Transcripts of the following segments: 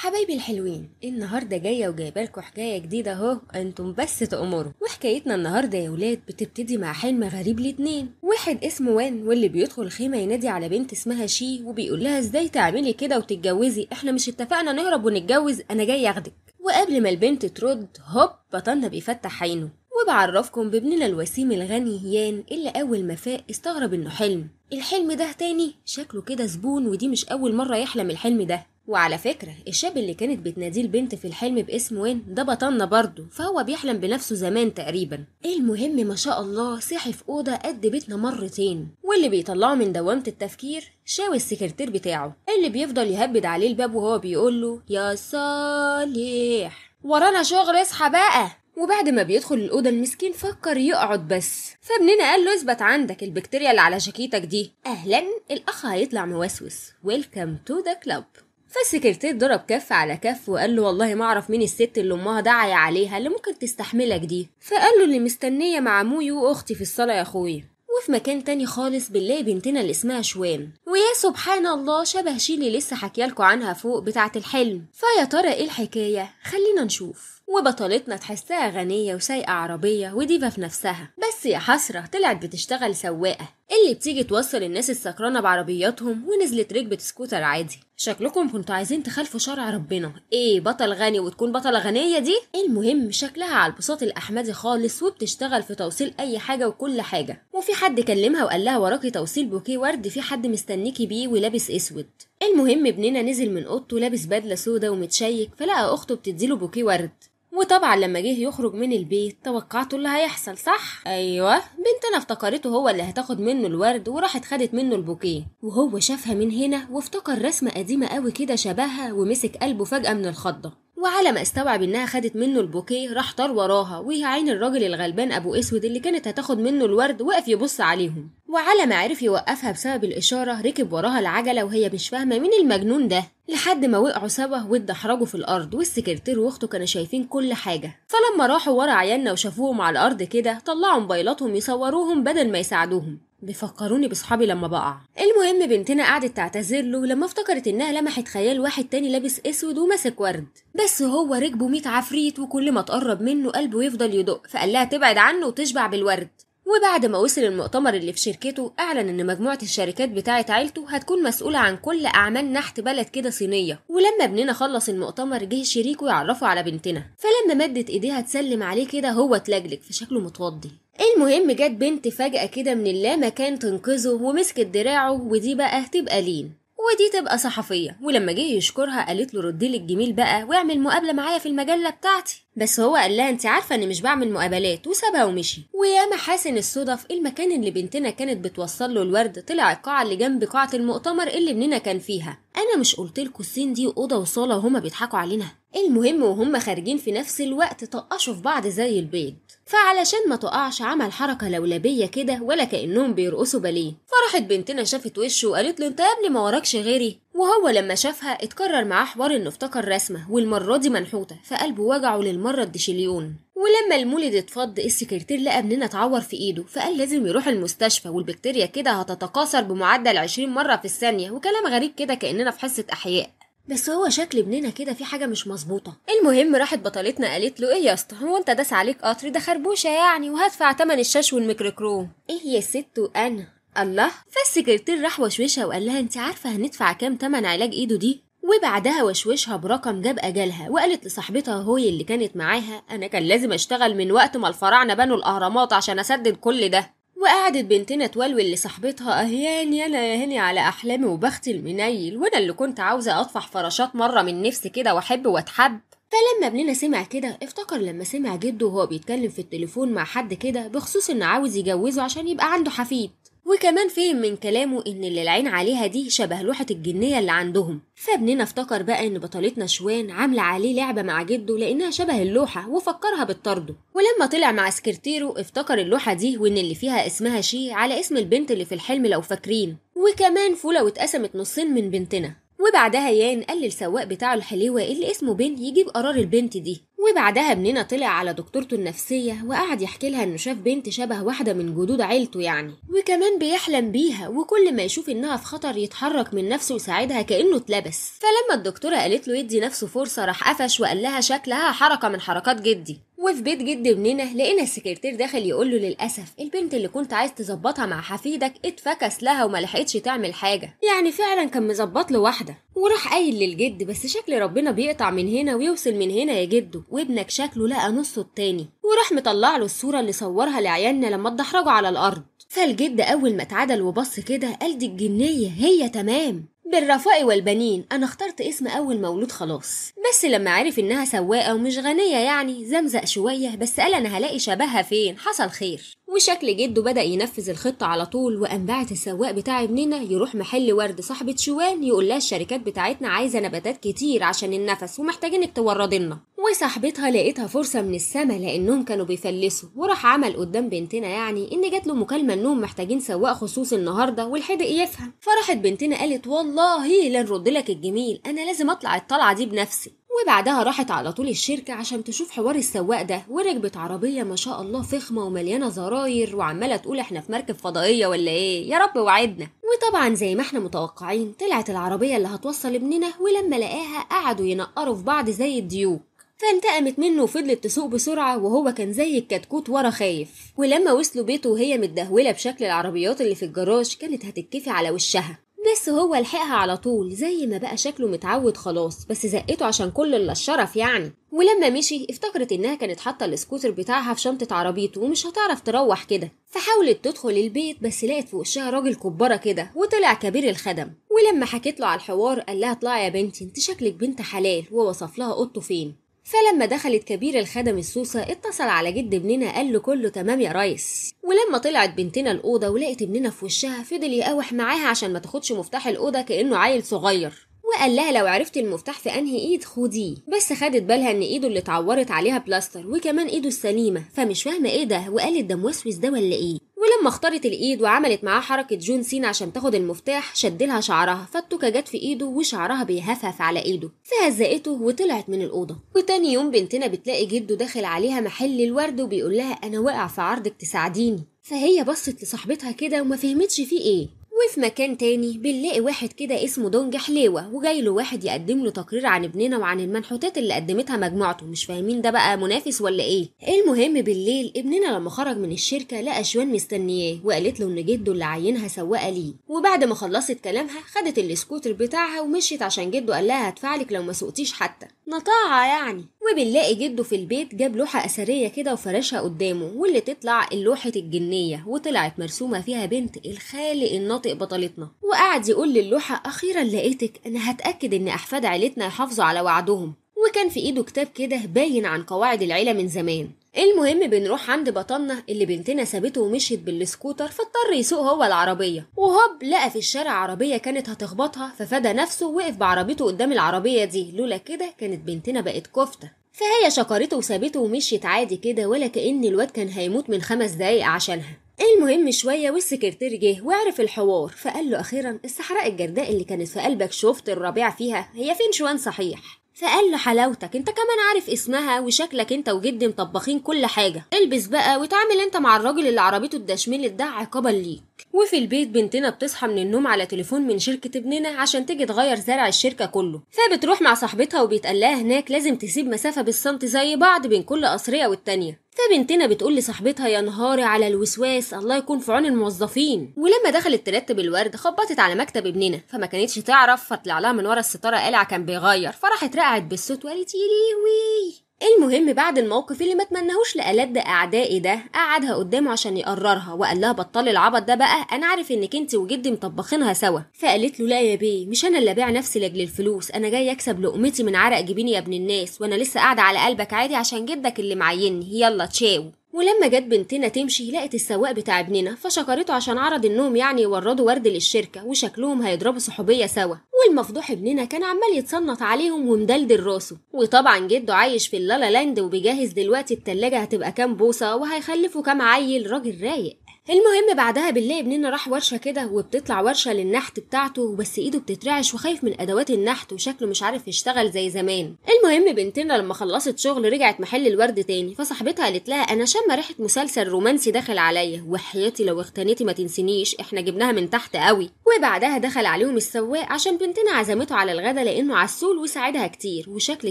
حبايبي الحلوين النهارده جايه وجايبه لكم حكايه جديده اهو انتم بس تأمروا وحكايتنا النهارده يا ولاد بتبتدي مع حلم غريب لاتنين واحد اسمه وان واللي بيدخل خيمه ينادي على بنت اسمها شي وبيقول لها ازاي تعملي كده وتتجوزي احنا مش اتفقنا نهرب ونتجوز انا جاي اخدك وقبل ما البنت ترد هوب بطلنا بيفتح عينه وبعرفكم بابننا الوسيم الغني هيان اللي أول ما فاق استغرب إنه حلم الحلم ده تاني شكله كده زبون ودي مش أول مرة يحلم الحلم ده وعلى فكرة الشاب اللي كانت بتناديه البنت في الحلم باسم وين ده بطلنا برضه فهو بيحلم بنفسه زمان تقريبا المهم ما شاء الله صحي في أوضة قد بيتنا مرتين واللي بيطلعه من دوامة التفكير شاوي السكرتير بتاعه اللي بيفضل يهبد عليه الباب وهو بيقول له يا صالح ورانا شغل اصحى بقى وبعد ما بيدخل الأوضة المسكين فكر يقعد بس فابننا قال له اثبت عندك البكتيريا اللي على شكيتك دي أهلا الأخ هيطلع موسوس ويلكم تو ذا كلاب فالسكرتير ضرب كف على كف وقال له والله ما اعرف مين الست اللي امها داعية عليها اللي ممكن تستحملك دي فقال له اللي مستنيه مع مويو واختي في الصلاة يا اخويا وفي مكان تاني خالص بنلاقي بنتنا اللي اسمها شوان ويا سبحان الله شبه شي اللي لسه حكيالكوا عنها فوق بتاعة الحلم فيا ترى ايه الحكاية خلينا نشوف وبطلتنا تحسها غنية وسايقة عربية وديفا في نفسها بس يا حسرة طلعت بتشتغل سواقة اللي بتيجي توصل الناس السكرانة بعربياتهم ونزلت ركبت سكوتر عادي شكلكم كنتوا عايزين تخالفوا شرع ربنا ايه بطل غني وتكون بطلة غنية دي المهم شكلها على البساط الاحمدي خالص وبتشتغل في توصيل اي حاجة وكل حاجة وفي حد كلمها وقال لها وراكي توصيل بوكيه ورد في حد مستنيكي بيه ولابس اسود المهم ابننا نزل من اوضته لابس بدلة سودة ومتشيك فلقى اخته بتديله بوكيه ورد وطبعا لما جه يخرج من البيت توقعته اللي هيحصل صح ايوه بنتنا افتكرته هو اللي هتاخد منه الورد وراحت خدت منه البوكيه وهو شافها من هنا وافتكر رسمه قديمه قوي كده شبهها ومسك قلبه فجاه من الخضه وعلى ما استوعب انها خدت منه البوكيه راح طار وراها وهي عين الراجل الغلبان ابو اسود اللي كانت هتاخد منه الورد وقف يبص عليهم وعلى ما عرف يوقفها بسبب الاشاره ركب وراها العجله وهي مش فاهمه مين المجنون ده لحد ما وقعوا سوا واتدحرجوا في الارض والسكرتير واخته كانوا شايفين كل حاجه فلما راحوا ورا عيالنا وشافوهم على الارض كده طلعوا موبايلاتهم يصوروهم بدل ما يساعدوهم بيفكروني بصحابي لما بقع المهم بنتنا قعدت تعتذر له لما افتكرت انها لمحت خيال واحد تاني لابس اسود وماسك ورد بس هو ركبه ميت عفريت وكل ما تقرب منه قلبه يفضل يدق فقال لها تبعد عنه وتشبع بالورد وبعد ما وصل المؤتمر اللي في شركته أعلن إن مجموعة الشركات بتاعة عيلته هتكون مسؤولة عن كل أعمال نحت بلد كده صينية ولما ابننا خلص المؤتمر جه شريكه يعرفه على بنتنا فلما مدت إيديها تسلم عليه كده هو اتلجلج في شكله متوضي المهم جت بنت فجأة كده من اللا مكان تنقذه ومسكت دراعه ودي بقى تبقى لين ودي تبقى صحفية ولما جه يشكرها قالت له ردي لي الجميل بقى واعمل مقابلة معايا في المجلة بتاعتي بس هو قال لها انت عارفة اني مش بعمل مقابلات وسابها ومشي ويا محاسن الصدف المكان اللي بنتنا كانت بتوصل له الورد طلع القاعة اللي جنب قاعة المؤتمر اللي ابننا كان فيها انا مش قلت لكم الصين دي اوضه وصاله وهما بيضحكوا علينا المهم وهم خارجين في نفس الوقت طقشوا في بعض زي البيض فعلشان ما تقعش عمل حركة لولبية كده ولا كأنهم بيرقصوا باليه فراحت بنتنا شافت وشه وقالت له انت يا ابني ما وراكش غيري وهو لما شافها اتكرر معاه حوار انه افتكر رسمة والمرة دي منحوتة فقلبه وجعه للمرة الدشليون ولما المولد اتفض السكرتير لقى ابننا اتعور في ايده فقال لازم يروح المستشفى والبكتيريا كده هتتكاثر بمعدل 20 مرة في الثانية وكلام غريب كده كأننا في حصة أحياء بس هو شكل ابننا كده في حاجه مش مظبوطه المهم راحت بطلتنا قالت له ايه يا اسطى هو انت داس عليك قطر ده خربوشه يعني وهدفع تمن الشاش والميكروكروم ايه يا ست وانا الله فالسكرتير راح وشوشها وقال لها انت عارفه هندفع كام تمن علاج ايده دي وبعدها وشوشها برقم جاب أجلها وقالت لصاحبتها هوي اللي كانت معاها أنا كان لازم أشتغل من وقت ما الفراعنة بنوا الأهرامات عشان أسدد كل ده وقعدت بنتنا تولول لصاحبتها اهياني انا يا هاني على احلامي وبختي المنيل وانا اللي كنت عاوزه اطفح فراشات مره من نفسي كده واحب واتحب فلما ابننا سمع كده افتكر لما سمع جده وهو بيتكلم في التليفون مع حد كده بخصوص انه عاوز يجوزه عشان يبقى عنده حفيد وكمان فهم من كلامه إن اللي العين عليها دي شبه لوحة الجنية اللي عندهم فابننا افتكر بقى إن بطلتنا شوان عاملة عليه لعبة مع جده لأنها شبه اللوحة وفكرها بالطرد ولما طلع مع سكرتيره افتكر اللوحة دي وإن اللي فيها اسمها شي على اسم البنت اللي في الحلم لو فاكرين وكمان فولة واتقسمت نصين من بنتنا وبعدها يان قال للسواق بتاعه الحليوة اللي اسمه بن يجيب قرار البنت دي وبعدها ابننا طلع على دكتورته النفسية وقعد يحكي لها إنه شاف بنت شبه واحدة من جدود عيلته يعني وكمان بيحلم بيها وكل ما يشوف إنها في خطر يتحرك من نفسه ويساعدها كأنه اتلبس فلما الدكتورة قالت له يدي نفسه فرصة راح قفش وقال لها شكلها حركة من حركات جدي وفي بيت جد ابننا لقينا السكرتير داخل يقول له للاسف البنت اللي كنت عايز تظبطها مع حفيدك اتفكس لها وما لحقتش تعمل حاجه يعني فعلا كان مظبط له واحده وراح قايل للجد بس شكل ربنا بيقطع من هنا ويوصل من هنا يا جدو وابنك شكله لقى نصه التاني وراح مطلع له الصورة اللي صورها لعيالنا لما اتدحرجوا على الأرض فالجد أول ما اتعدل وبص كده قال دي الجنية هي تمام بالرفاء والبنين انا اخترت اسم اول مولود خلاص بس لما عرف انها سواقه ومش غنيه يعني زمزق شويه بس قال انا هلاقي شبهها فين حصل خير وشكل جده بدا ينفذ الخطه على طول وقام بعت السواق بتاع ابننا يروح محل ورد صاحبه شوان يقول لها الشركات بتاعتنا عايزه نباتات كتير عشان النفس ومحتاجينك توردي لنا وصاحبتها لقيتها فرصه من السما لانهم كانوا بيفلسوا وراح عمل قدام بنتنا يعني ان جات له مكالمه انهم محتاجين سواق خصوصي النهارده والحدق يفهم فراحت بنتنا قالت والله والله لن رد لك الجميل أنا لازم أطلع الطلعة دي بنفسي وبعدها راحت على طول الشركة عشان تشوف حوار السواق ده وركبت عربية ما شاء الله فخمة ومليانة زراير وعمالة تقول احنا في مركب فضائية ولا ايه يا رب وعدنا وطبعا زي ما احنا متوقعين طلعت العربية اللي هتوصل ابننا ولما لقاها قعدوا ينقروا في بعض زي الديوك فانتقمت منه وفضلت تسوق بسرعة وهو كان زي الكتكوت ورا خايف ولما وصلوا بيته وهي متدهولة بشكل العربيات اللي في الجراج كانت هتتكفي على وشها بس هو لحقها على طول زي ما بقى شكله متعود خلاص بس زقته عشان كل اللي الشرف يعني ولما مشي افتكرت انها كانت حاطه السكوتر بتاعها في شنطه عربيته ومش هتعرف تروح كده فحاولت تدخل البيت بس لقت في وشها راجل كباره كده وطلع كبير الخدم ولما حكيت له على الحوار قال لها اطلعي يا بنتي انت شكلك بنت حلال ووصف لها اوضته فين فلما دخلت كبير الخدم السوسة اتصل على جد ابننا قال له كله تمام يا ريس ولما طلعت بنتنا الأوضة ولقت ابننا في وشها فضل يقاوح معاها عشان ما تاخدش مفتاح الأوضة كأنه عيل صغير وقال لها لو عرفت المفتاح في انهي ايد خديه بس خدت بالها ان ايده اللي اتعورت عليها بلاستر وكمان ايده السليمه فمش فاهمه ايه ده وقالت ده موسوس ده ولا ايه ولما اختارت الايد وعملت معاه حركه جون سين عشان تاخد المفتاح شدلها شعرها فالتوكه جت في ايده وشعرها بيهفهف على ايده فهزقته وطلعت من الاوضه وتاني يوم بنتنا بتلاقي جده داخل عليها محل الورد وبيقول لها انا واقع في عرضك تساعديني فهي بصت لصاحبتها كده وما فهمتش فيه ايه وفي مكان تاني بنلاقي واحد كده اسمه دونج حليوة وجاي له واحد يقدم له تقرير عن ابننا وعن المنحوتات اللي قدمتها مجموعته مش فاهمين ده بقى منافس ولا ايه المهم بالليل ابننا لما خرج من الشركة لقى شوان مستنياه وقالت له ان جده اللي عينها سواقة ليه وبعد ما خلصت كلامها خدت السكوتر بتاعها ومشيت عشان جده قال لها هدفعلك لو ما سوقتيش حتى نطاعة يعني وبنلاقي جده في البيت جاب لوحة أثرية كده وفرشها قدامه واللي تطلع اللوحة الجنية وطلعت مرسومة فيها بنت الخالق الناطق بطلتنا وقعد يقول للوحة أخيرا لقيتك أنا هتأكد إن أحفاد عيلتنا يحافظوا على وعدهم وكان في إيده كتاب كده باين عن قواعد العيلة من زمان المهم بنروح عند بطلنا اللي بنتنا سابته ومشيت بالسكوتر فاضطر يسوق هو العربية وهوب لقى في الشارع عربية كانت هتخبطها ففدى نفسه وقف بعربيته قدام العربية دي لولا كده كانت بنتنا بقت كفتة فهي شكرته وسابته ومشيت عادي كده ولا كأن الواد كان هيموت من خمس دقايق عشانها المهم شوية والسكرتير جه وعرف الحوار فقال له أخيرا الصحراء الجرداء اللي كانت في قلبك شفت الربيع فيها هي فين شوان صحيح فقال له حلاوتك انت كمان عارف اسمها وشكلك انت وجدي مطبخين كل حاجه البس بقى وتعامل انت مع الراجل اللي عربيته الدشميل ده عقابا ليك وفي البيت بنتنا بتصحى من النوم على تليفون من شركه ابننا عشان تيجي تغير زرع الشركه كله فبتروح مع صاحبتها وبيتقال لها هناك لازم تسيب مسافه بالسنت زي بعض بين كل قصريه والتانيه فبنتنا بتقول لصاحبتها يا نهاري على الوسواس الله يكون في عون الموظفين ولما دخلت ترتب الورد خبطت على مكتب ابننا فما كانتش تعرف فطلع لها من ورا الستاره قلع كان بيغير فراحت رقعت بالصوت وقالت يا لهوي المهم بعد الموقف اللي ما اتمنهوش لألد أعدائي ده قعدها قدامه عشان يقررها وقال لها بطلي العبط ده بقى أنا عارف إنك أنت وجدي مطبخينها سوا فقالت له لا يا بي مش أنا اللي بيع نفسي لأجل الفلوس أنا جاي أكسب لقمتي من عرق جبيني يا ابن الناس وأنا لسه قاعدة على قلبك عادي عشان جدك اللي معيني يلا تشاو ولما جت بنتنا تمشي لقت السواق بتاع ابننا فشكرته عشان عرض انهم يعني يوردوا ورد للشركه وشكلهم هيضربوا صحوبيه سوا والمفضوح ابننا كان عمال يتصنط عليهم ومدلدل راسه وطبعا جده عايش في اللالا لاند وبيجهز دلوقتي التلاجه هتبقى كام بوصه وهيخلفوا كام عيل راجل رايق المهم بعدها بنلاقي ابننا راح ورشه كده وبتطلع ورشه للنحت بتاعته بس ايده بتترعش وخايف من ادوات النحت وشكله مش عارف يشتغل زي زمان المهم بنتنا لما خلصت شغل رجعت محل الورد تاني فصاحبتها قالت لها انا شامه ريحه مسلسل رومانسي داخل عليا وحياتي لو اغتنيتي ما تنسينيش احنا جبناها من تحت قوي وبعدها دخل عليهم السواق عشان بنتنا عزمته على الغدا لانه عسول وساعدها كتير وشكل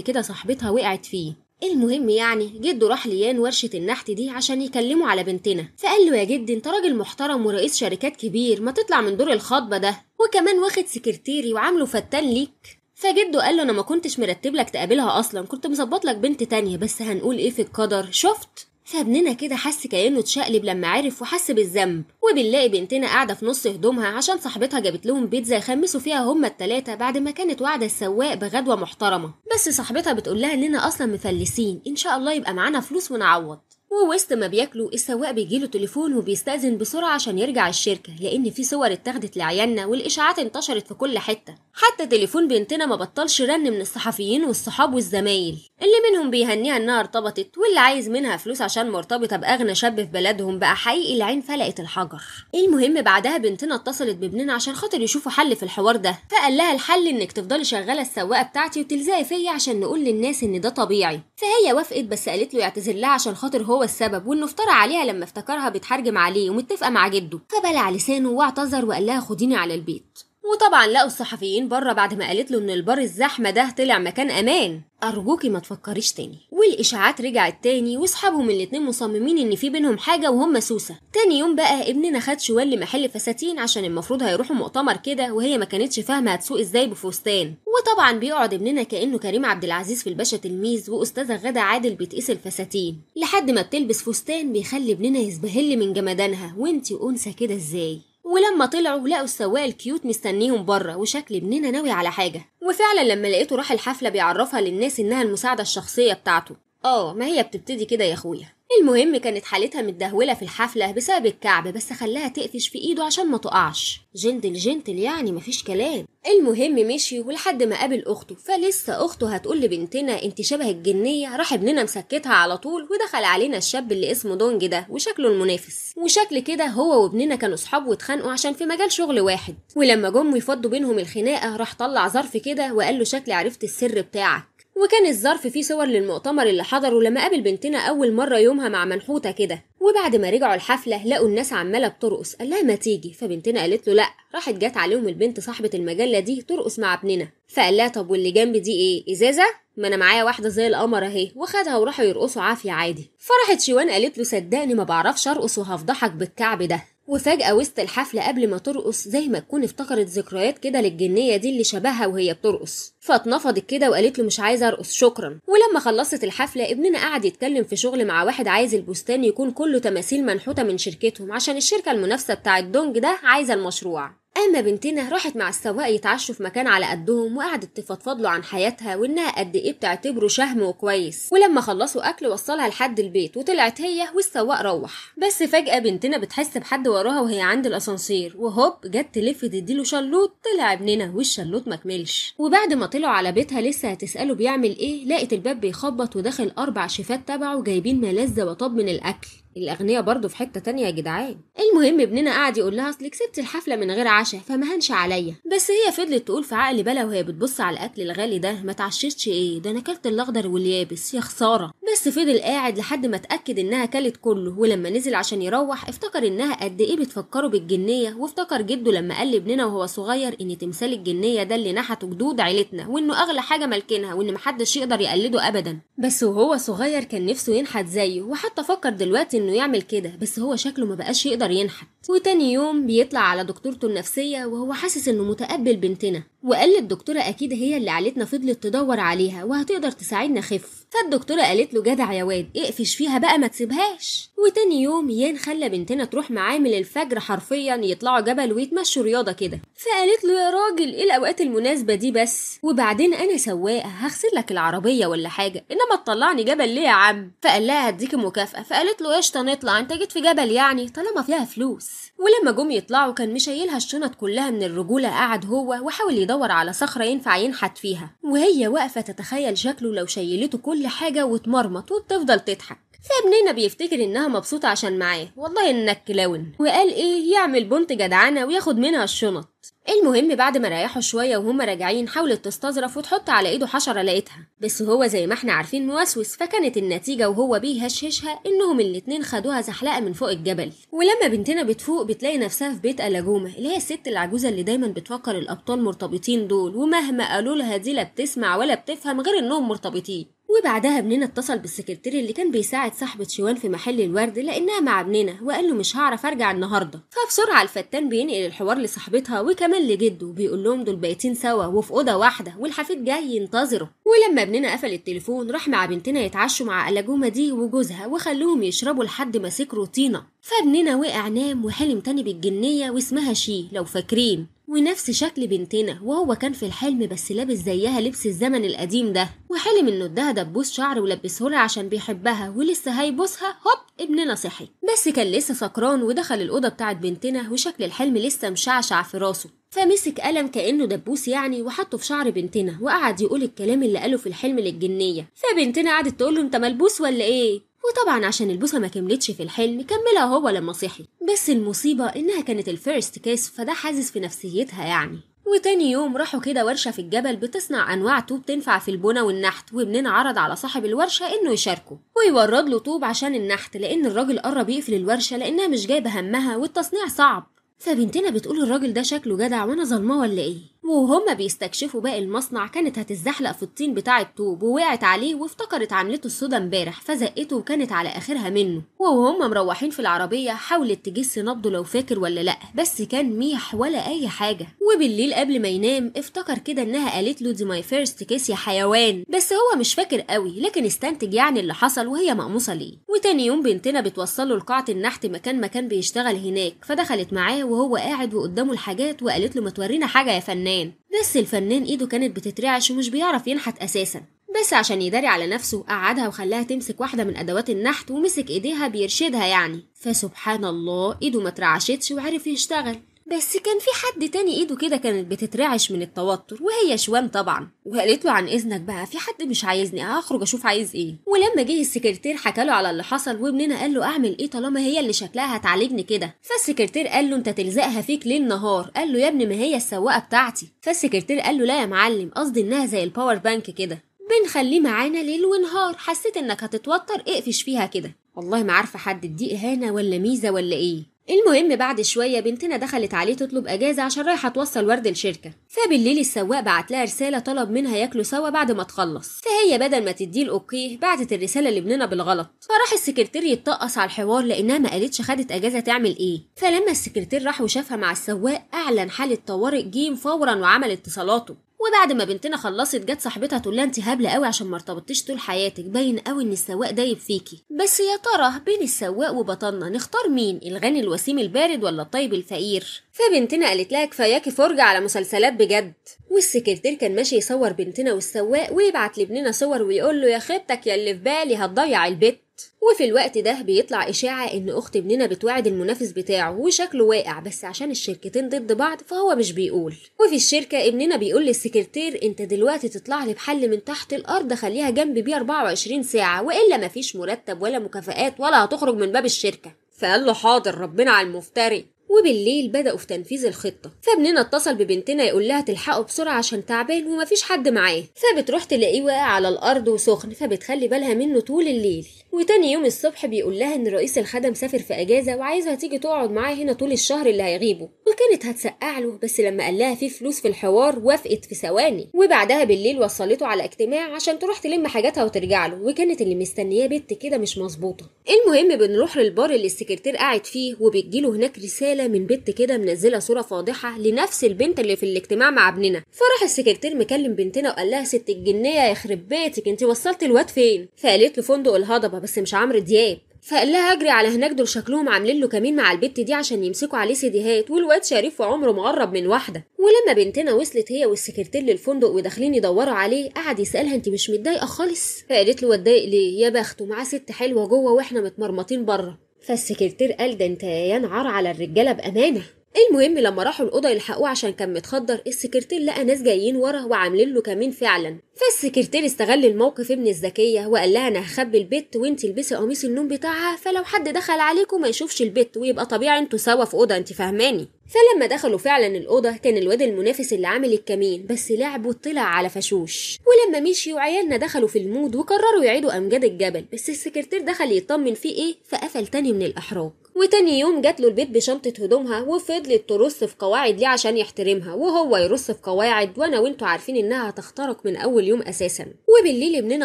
كده صاحبتها وقعت فيه المهم يعني جده راح ليان ورشة النحت دي عشان يكلمه على بنتنا فقال له يا جد انت راجل محترم ورئيس شركات كبير ما تطلع من دور الخطبة ده وكمان واخد سكرتيري وعامله فتان ليك فجده قال له انا ما كنتش مرتب لك تقابلها اصلا كنت مظبط لك بنت تانية بس هنقول ايه في القدر شفت فابننا كده حس كأنه اتشقلب لما عرف وحس بالذنب وبنلاقي بنتنا قاعدة في نص هدومها عشان صاحبتها جابت لهم بيتزا يخمسوا فيها هما التلاتة بعد ما كانت واعدة السواق بغدوة محترمة بس صاحبتها بتقول لها إننا أصلا مفلسين إن شاء الله يبقى معانا فلوس ونعوض ووسط ما بياكلوا السواق بيجيله تليفون وبيستأذن بسرعة عشان يرجع الشركة لأن في صور اتاخدت لعيالنا والإشاعات انتشرت في كل حتة حتى تليفون بنتنا ما بطلش رن من الصحفيين والصحاب والزمايل اللي منهم بيهنيها إنها ارتبطت واللي عايز منها فلوس عشان مرتبطة بأغنى شاب في بلدهم بقى حقيقي العين فلقت الحجر المهم بعدها بنتنا اتصلت بابننا عشان خاطر يشوفوا حل في الحوار ده فقال لها الحل إنك تفضلي شغالة السواقة بتاعتي وتلزقي فيا عشان نقول للناس إن ده طبيعي فهي وافقت بس قالت له يعتذر لها عشان خاطر هو هو السبب وانه افترى عليها لما افتكرها بتحرجم عليه ومتفقه مع جده فبلع لسانه واعتذر وقال لها خديني على البيت وطبعا لقوا الصحفيين بره بعد ما قالت له ان البار الزحمه ده طلع مكان امان ارجوكي ما تفكريش تاني والاشاعات رجعت تاني واصحابهم الاتنين مصممين ان في بينهم حاجه وهم سوسه تاني يوم بقى ابننا خد شوال لمحل فساتين عشان المفروض هيروحوا مؤتمر كده وهي ما كانتش فاهمه هتسوق ازاي بفستان وطبعا بيقعد ابننا كانه كريم عبد العزيز في الباشا تلميذ واستاذه غدا عادل بتقيس الفساتين لحد ما بتلبس فستان بيخلي ابننا يزبهل من جمدانها وانتي انثى كده ازاي ولما طلعوا لقوا السواق الكيوت مستنيهم بره وشكل ابننا ناوي على حاجه وفعلا لما لقيته راح الحفله بيعرفها للناس انها المساعده الشخصيه بتاعته اه ما هي بتبتدي كده يا اخويا المهم كانت حالتها متدهوله في الحفله بسبب الكعب بس خلاها تقفش في ايده عشان ما تقعش جنتل جنتل يعني مفيش كلام المهم مشي ولحد ما قابل اخته فلسه اخته هتقول لبنتنا انت شبه الجنيه راح ابننا مسكتها على طول ودخل علينا الشاب اللي اسمه دونج ده وشكله المنافس وشكل كده هو وابننا كانوا اصحاب واتخانقوا عشان في مجال شغل واحد ولما جم يفضوا بينهم الخناقه راح طلع ظرف كده وقال له شكلي عرفت السر بتاعك وكان الظرف فيه صور للمؤتمر اللي حضره لما قابل بنتنا أول مرة يومها مع منحوتة كده وبعد ما رجعوا الحفلة لقوا الناس عمالة بترقص قال لها ما تيجي فبنتنا قالت له لأ راحت جت عليهم البنت صاحبة المجلة دي ترقص مع ابننا فقال لها طب واللي جنبي دي ايه ازازة ما انا معايا واحدة زي القمر اهي وخدها وراحوا يرقصوا عافية عادي فراحت شيوان قالت له صدقني ما بعرفش ارقص وهفضحك بالكعب ده وفجأة وسط الحفلة قبل ما ترقص زي ما تكون افتكرت ذكريات كده للجنية دي اللي شبهها وهي بترقص فاتنفضت كده وقالت له مش عايزة أرقص شكرا ولما خلصت الحفلة ابننا قعد يتكلم في شغل مع واحد عايز البستان يكون كله تماثيل منحوتة من شركتهم عشان الشركة المنافسة بتاعة دونج ده عايزة المشروع أما بنتنا راحت مع السواق يتعشوا في مكان على قدهم وقعدت تفضفض له عن حياتها وإنها قد إيه بتعتبره شهم وكويس ولما خلصوا أكل وصلها لحد البيت وطلعت هي والسواق روح بس فجأة بنتنا بتحس بحد وراها وهي عند الأسانسير وهوب جت تلف تديله شلوط طلع ابننا والشلوط مكملش وبعد ما طلعوا على بيتها لسه هتسأله بيعمل إيه لقت الباب بيخبط ودخل أربع شيفات تبعه جايبين ملذة وطب من الأكل الاغنية برضه في حته تانية يا جدعان المهم ابننا قعد يقول لها اصل كسبت الحفله من غير عشاء فما هنش عليا بس هي فضلت تقول في عقل بالها وهي بتبص على الاكل الغالي ده ما تعششتش ايه ده انا كلت الاخضر واليابس يا خساره بس فضل قاعد لحد ما اتاكد انها كلت كله ولما نزل عشان يروح افتكر انها قد ايه بتفكره بالجنيه وافتكر جده لما قال لابننا وهو صغير ان تمثال الجنيه ده اللي نحته جدود عيلتنا وانه اغلى حاجه مالكينها وان محدش يقدر يقلده ابدا بس وهو صغير كان نفسه ينحت زيه وحتى فكر دلوقتي ان انه يعمل كده بس هو شكله ما بقاش يقدر ينحت وتاني يوم بيطلع على دكتورته النفسية وهو حاسس انه متقبل بنتنا وقال للدكتورة أكيد هي اللي عيلتنا فضلت تدور عليها وهتقدر تساعدنا خف فالدكتورة قالت له جدع يا واد اقفش فيها بقى ما تسيبهاش وتاني يوم يان خلى بنتنا تروح معاه من الفجر حرفيا يطلعوا جبل ويتمشوا رياضة كده فقالت له يا راجل ايه الأوقات المناسبة دي بس وبعدين أنا سواق هغسل لك العربية ولا حاجة إنما تطلعني جبل ليه يا عم فقال لها هديك مكافأة فقالت له قشطة نطلع أنت جيت في جبل يعني طالما فيها فلوس ولما جم يطلعوا كان مشايلها الشنط كلها من الرجولة قعد هو وحاول يدور على صخرة ينفع ينحت فيها وهي واقفة تتخيل شكله لو شيلته كل حاجة واتمرمط وبتفضل تضحك فابننا بيفتكر انها مبسوطة عشان معاه والله انك كلاون وقال ايه يعمل بنت جدعانة وياخد منها الشنط المهم بعد ما ريحوا شويه وهما راجعين حاولت تستظرف وتحط على ايده حشره لقيتها بس هو زي ما احنا عارفين موسوس فكانت النتيجه وهو بيهششها انهم الاتنين خدوها زحلقه من فوق الجبل ولما بنتنا بتفوق بتلاقي نفسها في بيت الاجومه اللي هي الست العجوزه اللي دايما بتفكر الابطال مرتبطين دول ومهما قالوا لها دي لا بتسمع ولا بتفهم غير انهم مرتبطين وبعدها ابننا اتصل بالسكرتير اللي كان بيساعد صاحبة شوان في محل الورد لأنها مع ابننا وقال له مش هعرف أرجع النهاردة فبسرعة الفتان بينقل الحوار لصاحبتها وكمان لجده بيقول لهم دول بايتين سوا وفي أوضة واحدة والحفيد جاي ينتظره ولما ابننا قفل التليفون راح مع بنتنا يتعشوا مع ألاجومة دي وجوزها وخلوهم يشربوا لحد ما سكروا طينة فابننا وقع نام وحلم تاني بالجنية واسمها شي لو فاكرين ونفس شكل بنتنا وهو كان في الحلم بس لابس زيها لبس الزمن القديم ده وحلم انه اداها دبوس شعر ولبسه لها عشان بيحبها ولسه هيبوسها هوب ابننا صحي بس كان لسه سكران ودخل الاوضه بتاعت بنتنا وشكل الحلم لسه مشعشع في راسه فمسك قلم كأنه دبوس يعني وحطه في شعر بنتنا وقعد يقول الكلام اللي قاله في الحلم للجنية فبنتنا قعدت تقول له انت ملبوس ولا ايه وطبعا عشان البوسة ما كملتش في الحلم كملها هو لما صحي بس المصيبة إنها كانت الفيرست كيس فده حازز في نفسيتها يعني وتاني يوم راحوا كده ورشة في الجبل بتصنع أنواع طوب تنفع في البنا والنحت وابنين عرض على صاحب الورشة إنه يشاركه ويورد له طوب عشان النحت لأن الراجل قرب يقفل الورشة لأنها مش جايبة همها والتصنيع صعب فبنتنا بتقول الراجل ده شكله جدع وأنا ظلمة ولا إيه وهما بيستكشفوا باقي المصنع كانت هتتزحلق في الطين بتاع الطوب ووقعت عليه وافتكرت عملته السودا امبارح فزقته وكانت على اخرها منه وهما مروحين في العربيه حاولت تجس نبضه لو فاكر ولا لا بس كان ميح ولا اي حاجه وبالليل قبل ما ينام افتكر كده انها قالت له دي ماي فيرست كيس يا حيوان بس هو مش فاكر قوي لكن استنتج يعني اللي حصل وهي مقموصه ليه وتاني يوم بنتنا بتوصله لقاعه النحت مكان ما كان بيشتغل هناك فدخلت معاه وهو قاعد وقدامه الحاجات وقالت له ما تورينا حاجه يا فنان الفنان بس الفنان ايده كانت بتترعش ومش بيعرف ينحت اساسا بس عشان يداري على نفسه قعدها وخلاها تمسك واحدة من أدوات النحت ومسك إيديها بيرشدها يعني فسبحان الله إيده ما ترعشتش وعرف يشتغل بس كان في حد تاني ايده كده كانت بتترعش من التوتر وهي شوام طبعا وقالت له عن اذنك بقى في حد مش عايزني هخرج اشوف عايز ايه ولما جه السكرتير حكى له على اللي حصل وابننا قال له اعمل ايه طالما هي اللي شكلها هتعالجني كده فالسكرتير قال له انت تلزقها فيك ليل نهار قال له يا ابني ما هي السواقه بتاعتي فالسكرتير قال له لا يا معلم قصدي انها زي الباور بانك كده بنخليه معانا ليل ونهار حسيت انك هتتوتر اقفش فيها كده والله ما عارفه حد دي اهانه ولا ميزه ولا ايه المهم بعد شوية بنتنا دخلت عليه تطلب أجازة عشان رايحة توصل ورد الشركة فبالليل السواق بعت لها رسالة طلب منها ياكلوا سوا بعد ما تخلص فهي بدل ما تديه الأوكيه بعتت الرسالة لابننا بالغلط فراح السكرتير يتطقص على الحوار لأنها ما قالتش خدت أجازة تعمل إيه فلما السكرتير راح وشافها مع السواق أعلن حالة طوارئ جيم فورا وعمل اتصالاته وبعد ما بنتنا خلصت جت صاحبتها تقول لها انت هبله قوي عشان ما ارتبطتيش طول حياتك باين قوي ان السواق دايب فيكي بس يا ترى بين السواق وبطلنا نختار مين الغني الوسيم البارد ولا الطيب الفقير فبنتنا قالت لها كفاياكي فرجه على مسلسلات بجد والسكرتير كان ماشي يصور بنتنا والسواق ويبعت لابننا صور ويقول له يا خيبتك يا اللي في بالي هتضيع البيت وفي الوقت ده بيطلع إشاعة إن أخت ابننا بتوعد المنافس بتاعه وشكله واقع بس عشان الشركتين ضد بعض فهو مش بيقول وفي الشركة ابننا بيقول للسكرتير أنت دلوقتي تطلع لي بحل من تحت الأرض خليها جنبي بيه 24 ساعة وإلا مفيش مرتب ولا مكافآت ولا هتخرج من باب الشركة فقال له حاضر ربنا على المفتري وبالليل بدأوا في تنفيذ الخطة فابننا اتصل ببنتنا يقول لها تلحقه بسرعة عشان تعبان ومفيش حد معاه فبتروح تلاقيه واقع على الأرض وسخن فبتخلي بالها منه طول الليل وتاني يوم الصبح بيقول لها إن رئيس الخدم سافر في أجازة وعايزها تيجي تقعد معاه هنا طول الشهر اللي هيغيبه وكانت هتسقع له بس لما قال لها في فلوس في الحوار وافقت في ثواني وبعدها بالليل وصلته على اجتماع عشان تروح تلم حاجاتها وترجع له وكانت اللي مستنياه بنت كده مش مظبوطة المهم بنروح للبار اللي السكرتير قاعد فيه وبتجيله هناك رسالة رساله من بنت كده منزله صوره فاضحه لنفس البنت اللي في الاجتماع مع ابننا فراح السكرتير مكلم بنتنا وقال لها ست الجنيه يخرب بيتك انت وصلت الواد فين فقالت له فندق الهضبه بس مش عمرو دياب فقال لها اجري على هناك دول شكلهم عاملين له كمين مع البت دي عشان يمسكوا عليه سيديهات والواد شريف وعمره مقرب من واحده ولما بنتنا وصلت هي والسكرتير للفندق وداخلين يدوروا عليه قعد يسالها انت مش متضايقه خالص فقالت له اتضايق ليه يا بخته معاه ست حلوه جوه واحنا متمرمطين بره فالسكرتير قال ده انت يا نهار على الرجاله بامانه المهم لما راحوا الاوضه يلحقوه عشان كان متخدر السكرتير لقى ناس جايين ورا وعاملين له كمين فعلا فالسكرتير استغل الموقف ابن الذكيه وقال لها انا هخبي البت وانت البسي قميص النوم بتاعها فلو حد دخل عليكم ما يشوفش البت ويبقى طبيعي انتوا سوا في اوضه انت فاهماني فلما دخلوا فعلا الأوضة كان الواد المنافس اللي عامل الكمين بس لعبه طلع على فشوش ولما مشي وعيالنا دخلوا في المود وقرروا يعيدوا أمجاد الجبل بس السكرتير دخل يطمن فيه إيه فقفل تاني من الإحراج وتاني يوم جات له البيت بشنطة هدومها وفضلت ترص في قواعد ليه عشان يحترمها وهو يرص في قواعد وانا وانتوا عارفين انها هتخترق من اول يوم اساسا وبالليل ابننا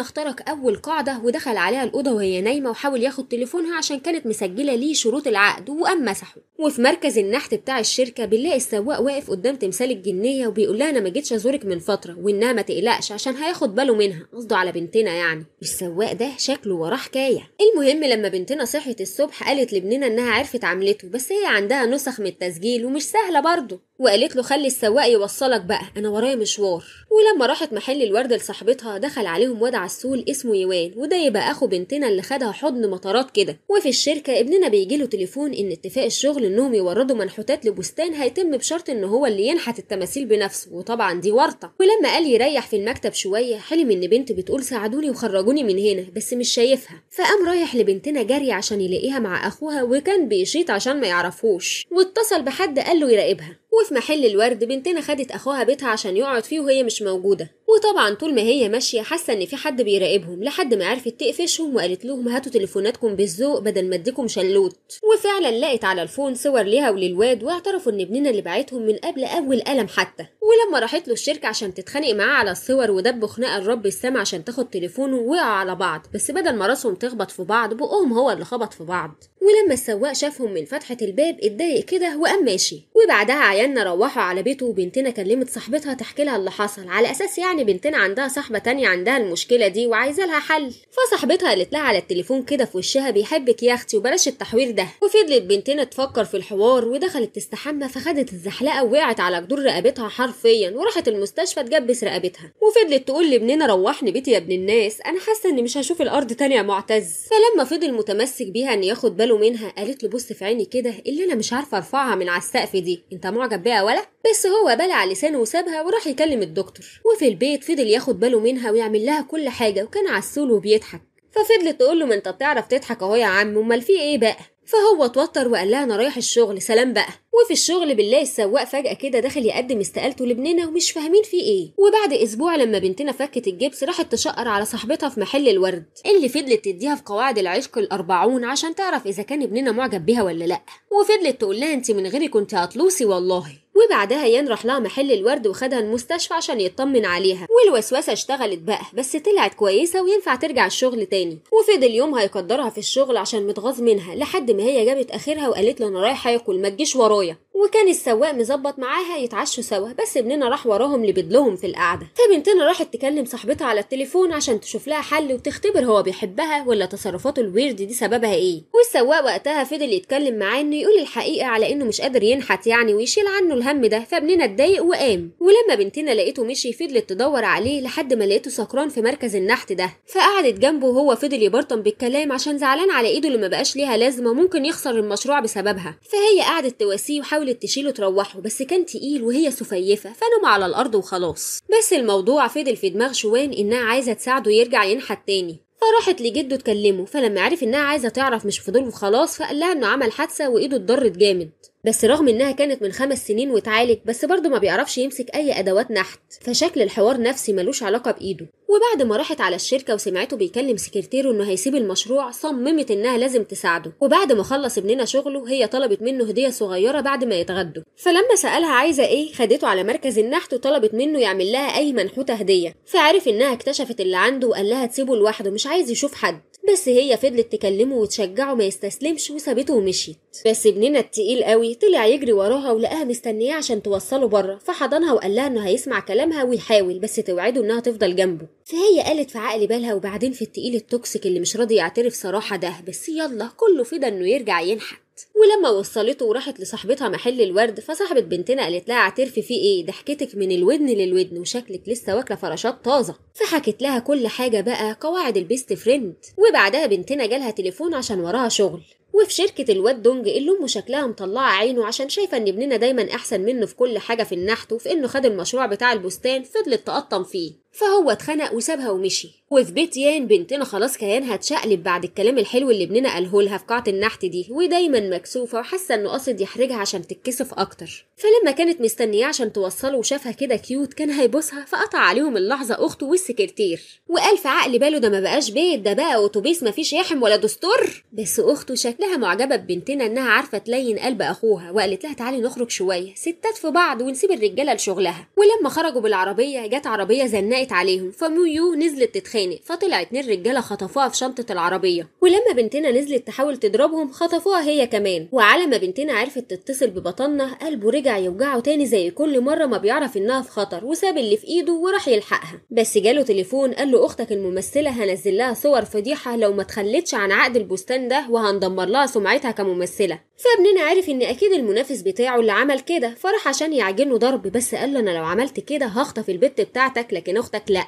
اخترق اول قاعدة ودخل عليها الأوضة وهي نايمة وحاول ياخد تليفونها عشان كانت مسجلة ليه شروط العقد وقام مسحه وفي مركز النحت بتاع الشركة بنلاقي السواق واقف قدام تمثال الجنية وبيقول لها انا ما جيتش ازورك من فترة وانها ما تقلقش عشان هياخد باله منها قصده على بنتنا يعني السواق ده شكله وراه حكاية المهم لما بنتنا صحت الصبح قالت لابننا انها إنها عرفت عملته بس هي عندها نسخ من التسجيل ومش سهلة برضه وقالت له خلي السواق يوصلك بقى انا ورايا مشوار ولما راحت محل الورده لصاحبتها دخل عليهم واد عسول اسمه يوان وده يبقى اخو بنتنا اللي خدها حضن مطارات كده وفي الشركه ابننا بيجي له تليفون ان اتفاق الشغل انهم يوردوا منحوتات لبستان هيتم بشرط ان هو اللي ينحت التماثيل بنفسه وطبعا دي ورطه ولما قال يريح في المكتب شويه حلم ان بنت بتقول ساعدوني وخرجوني من هنا بس مش شايفها فقام رايح لبنتنا جري عشان يلاقيها مع اخوها وكان بيشيط عشان ما يعرفوش واتصل بحد قال له يراقبها وفي محل الورد بنتنا خدت أخوها بيتها عشان يقعد فيه وهي مش موجودة وطبعا طول ما هي ماشيه حاسه ان في حد بيراقبهم لحد ما عرفت تقفشهم وقالت لهم هاتوا تليفوناتكم بالذوق بدل ما اديكم شلوت وفعلا لقت على الفون صور ليها وللواد واعترفوا ان ابننا اللي بعتهم من قبل اول قلم حتى ولما راحت له الشركه عشان تتخانق معاه على الصور ودب خناقه لرب السما عشان تاخد تليفونه وقعوا على بعض بس بدل ما راسهم تخبط في بعض بقهم هو اللي خبط في بعض ولما السواق شافهم من فتحه الباب اتضايق كده وقام ماشي وبعدها عيالنا روحوا على بيته وبنتنا كلمت صاحبتها تحكي لها اللي حصل على اساس يعني يعني بنتنا عندها صاحبة تانية عندها المشكلة دي وعايزة لها حل فصاحبتها قالت لها على التليفون كده في وشها بيحبك يا اختي وبلاش التحوير ده وفضلت بنتنا تفكر في الحوار ودخلت تستحمى فخدت الزحلقة ووقعت على جدور رقبتها حرفيا وراحت المستشفى تجبس رقبتها وفضلت تقول لابننا روحني بيتي يا ابن الناس انا حاسة اني مش هشوف الارض تانية معتز فلما فضل متمسك بيها ان ياخد باله منها قالت له بص في عيني كده اللي انا مش عارفة ارفعها من على السقف دي انت معجب بيها ولا بس هو بلع لسانه وسابها وراح يكلم الدكتور وفي البيت البيت فضل ياخد باله منها ويعمل لها كل حاجة وكان عسول وبيضحك ففضلت تقول له ما انت بتعرف تضحك اهو يا عم امال في ايه بقى فهو اتوتر وقال لها انا رايح الشغل سلام بقى وفي الشغل بنلاقي السواق فجاه كده داخل يقدم استقالته لابننا ومش فاهمين فيه ايه وبعد اسبوع لما بنتنا فكت الجبس راحت تشقر على صاحبتها في محل الورد اللي فضلت تديها في قواعد العشق الاربعون عشان تعرف اذا كان ابننا معجب بيها ولا لا وفضلت تقول لها انت من غيري كنت هتلوسي والله وبعدها يان راح لها محل الورد وخدها المستشفى عشان يطمن عليها والوسوسه اشتغلت بقى بس طلعت كويسه وينفع ترجع الشغل تاني وفضل يوم هيقدرها في الشغل عشان متغاظ منها لحد ما هي جابت اخرها وقالت له انا رايحه اكل ما تجيش ورايا وكان السواق مظبط معاها يتعشوا سوا بس ابننا راح وراهم لبدلهم في القعده فبنتنا راحت تكلم صاحبتها على التليفون عشان تشوف لها حل وتختبر هو بيحبها ولا تصرفاته الويرد دي سببها ايه والسواق وقتها فضل يتكلم معاه انه يقول الحقيقه على انه مش قادر ينحت يعني ويشيل عنه الهم ده فابننا اتضايق وقام ولما بنتنا لقيته مشي فضلت تدور عليه لحد ما لقيته سكران في مركز النحت ده فقعدت جنبه وهو فضل يبرطم بالكلام عشان زعلان على ايده اللي مبقاش ليها لازمه ممكن يخسر المشروع بسببها فهي قعدت تواسيه وحاول حاولت تشيله تروحه بس كان تقيل وهي سفيفة فنم على الأرض وخلاص بس الموضوع فضل في دماغ شوان إنها عايزة تساعده يرجع ينحت تاني فراحت لجده تكلمه فلما عرف إنها عايزة تعرف مش فضول وخلاص فقال لها إنه عمل حادثة وإيده اتضرت جامد بس رغم انها كانت من خمس سنين واتعالج بس برضه ما بيعرفش يمسك اي ادوات نحت فشكل الحوار نفسي ملوش علاقه بايده وبعد ما راحت على الشركه وسمعته بيكلم سكرتيره انه هيسيب المشروع صممت انها لازم تساعده وبعد ما خلص ابننا شغله هي طلبت منه هديه صغيره بعد ما يتغدوا فلما سالها عايزه ايه خدته على مركز النحت وطلبت منه يعمل لها اي منحوته هديه فعرف انها اكتشفت اللي عنده وقال لها تسيبه لوحده مش عايز يشوف حد بس هي فضلت تكلمه وتشجعه ما يستسلمش وسابته ومشيت بس ابننا التقيل قوي طلع يجري وراها ولقاها مستنياه عشان توصله بره فحضنها وقال لها انه هيسمع كلامها ويحاول بس توعده انها تفضل جنبه فهي قالت في عقل بالها وبعدين في التقيل التوكسيك اللي مش راضي يعترف صراحه ده بس يلا كله فدا انه يرجع ينحت ولما وصلته وراحت لصاحبتها محل الورد فصاحبة بنتنا قالت لها اعترفي فيه ايه ضحكتك من الودن للودن وشكلك لسه واكله فراشات طازه فحكت لها كل حاجه بقى قواعد البيست فريند وبعدها بنتنا جالها تليفون عشان وراها شغل وفي شركة الواد دونج اللي أمه شكلها مطلعة عينه عشان شايفة إن ابننا دايما أحسن منه في كل حاجة في النحت وفي إنه خد المشروع بتاع البستان فضلت تقطم فيه فهو اتخنق وسابها ومشي وفي بيت يان بنتنا خلاص كيان هتشقلب بعد الكلام الحلو اللي ابننا قاله لها في قاعه النحت دي ودايما مكسوفه وحاسه انه قاصد يحرجها عشان تتكسف اكتر فلما كانت مستنياه عشان توصله وشافها كده كيوت كان هيبوسها فقطع عليهم اللحظه اخته والسكرتير وقال في عقل باله ده ما بقاش بيت ده بقى اتوبيس مفيش يحم ولا دستور بس اخته شكلها معجبه ببنتنا انها عارفه تلين قلب اخوها وقالت لها تعالي نخرج شويه ستات في بعض ونسيب الرجاله لشغلها ولما خرجوا بالعربيه جت عربيه زنقت اتحرقت عليهم فميو نزلت تتخانق فطلعت اتنين الرجاله خطفوها في شنطه العربيه ولما بنتنا نزلت تحاول تضربهم خطفوها هي كمان وعلى ما بنتنا عرفت تتصل ببطنه قلبه رجع يوجعه تاني زي كل مره ما بيعرف انها في خطر وساب اللي في ايده وراح يلحقها بس جاله تليفون قال له اختك الممثله هنزل لها صور فضيحه لو ما تخلتش عن عقد البستان ده وهندمر لها سمعتها كممثله فابننا عرف ان اكيد المنافس بتاعه اللي عمل كده فراح عشان يعجنه ضرب بس قال له انا لو عملت كده هخطف البت بتاعتك لكن اختك اختك لأ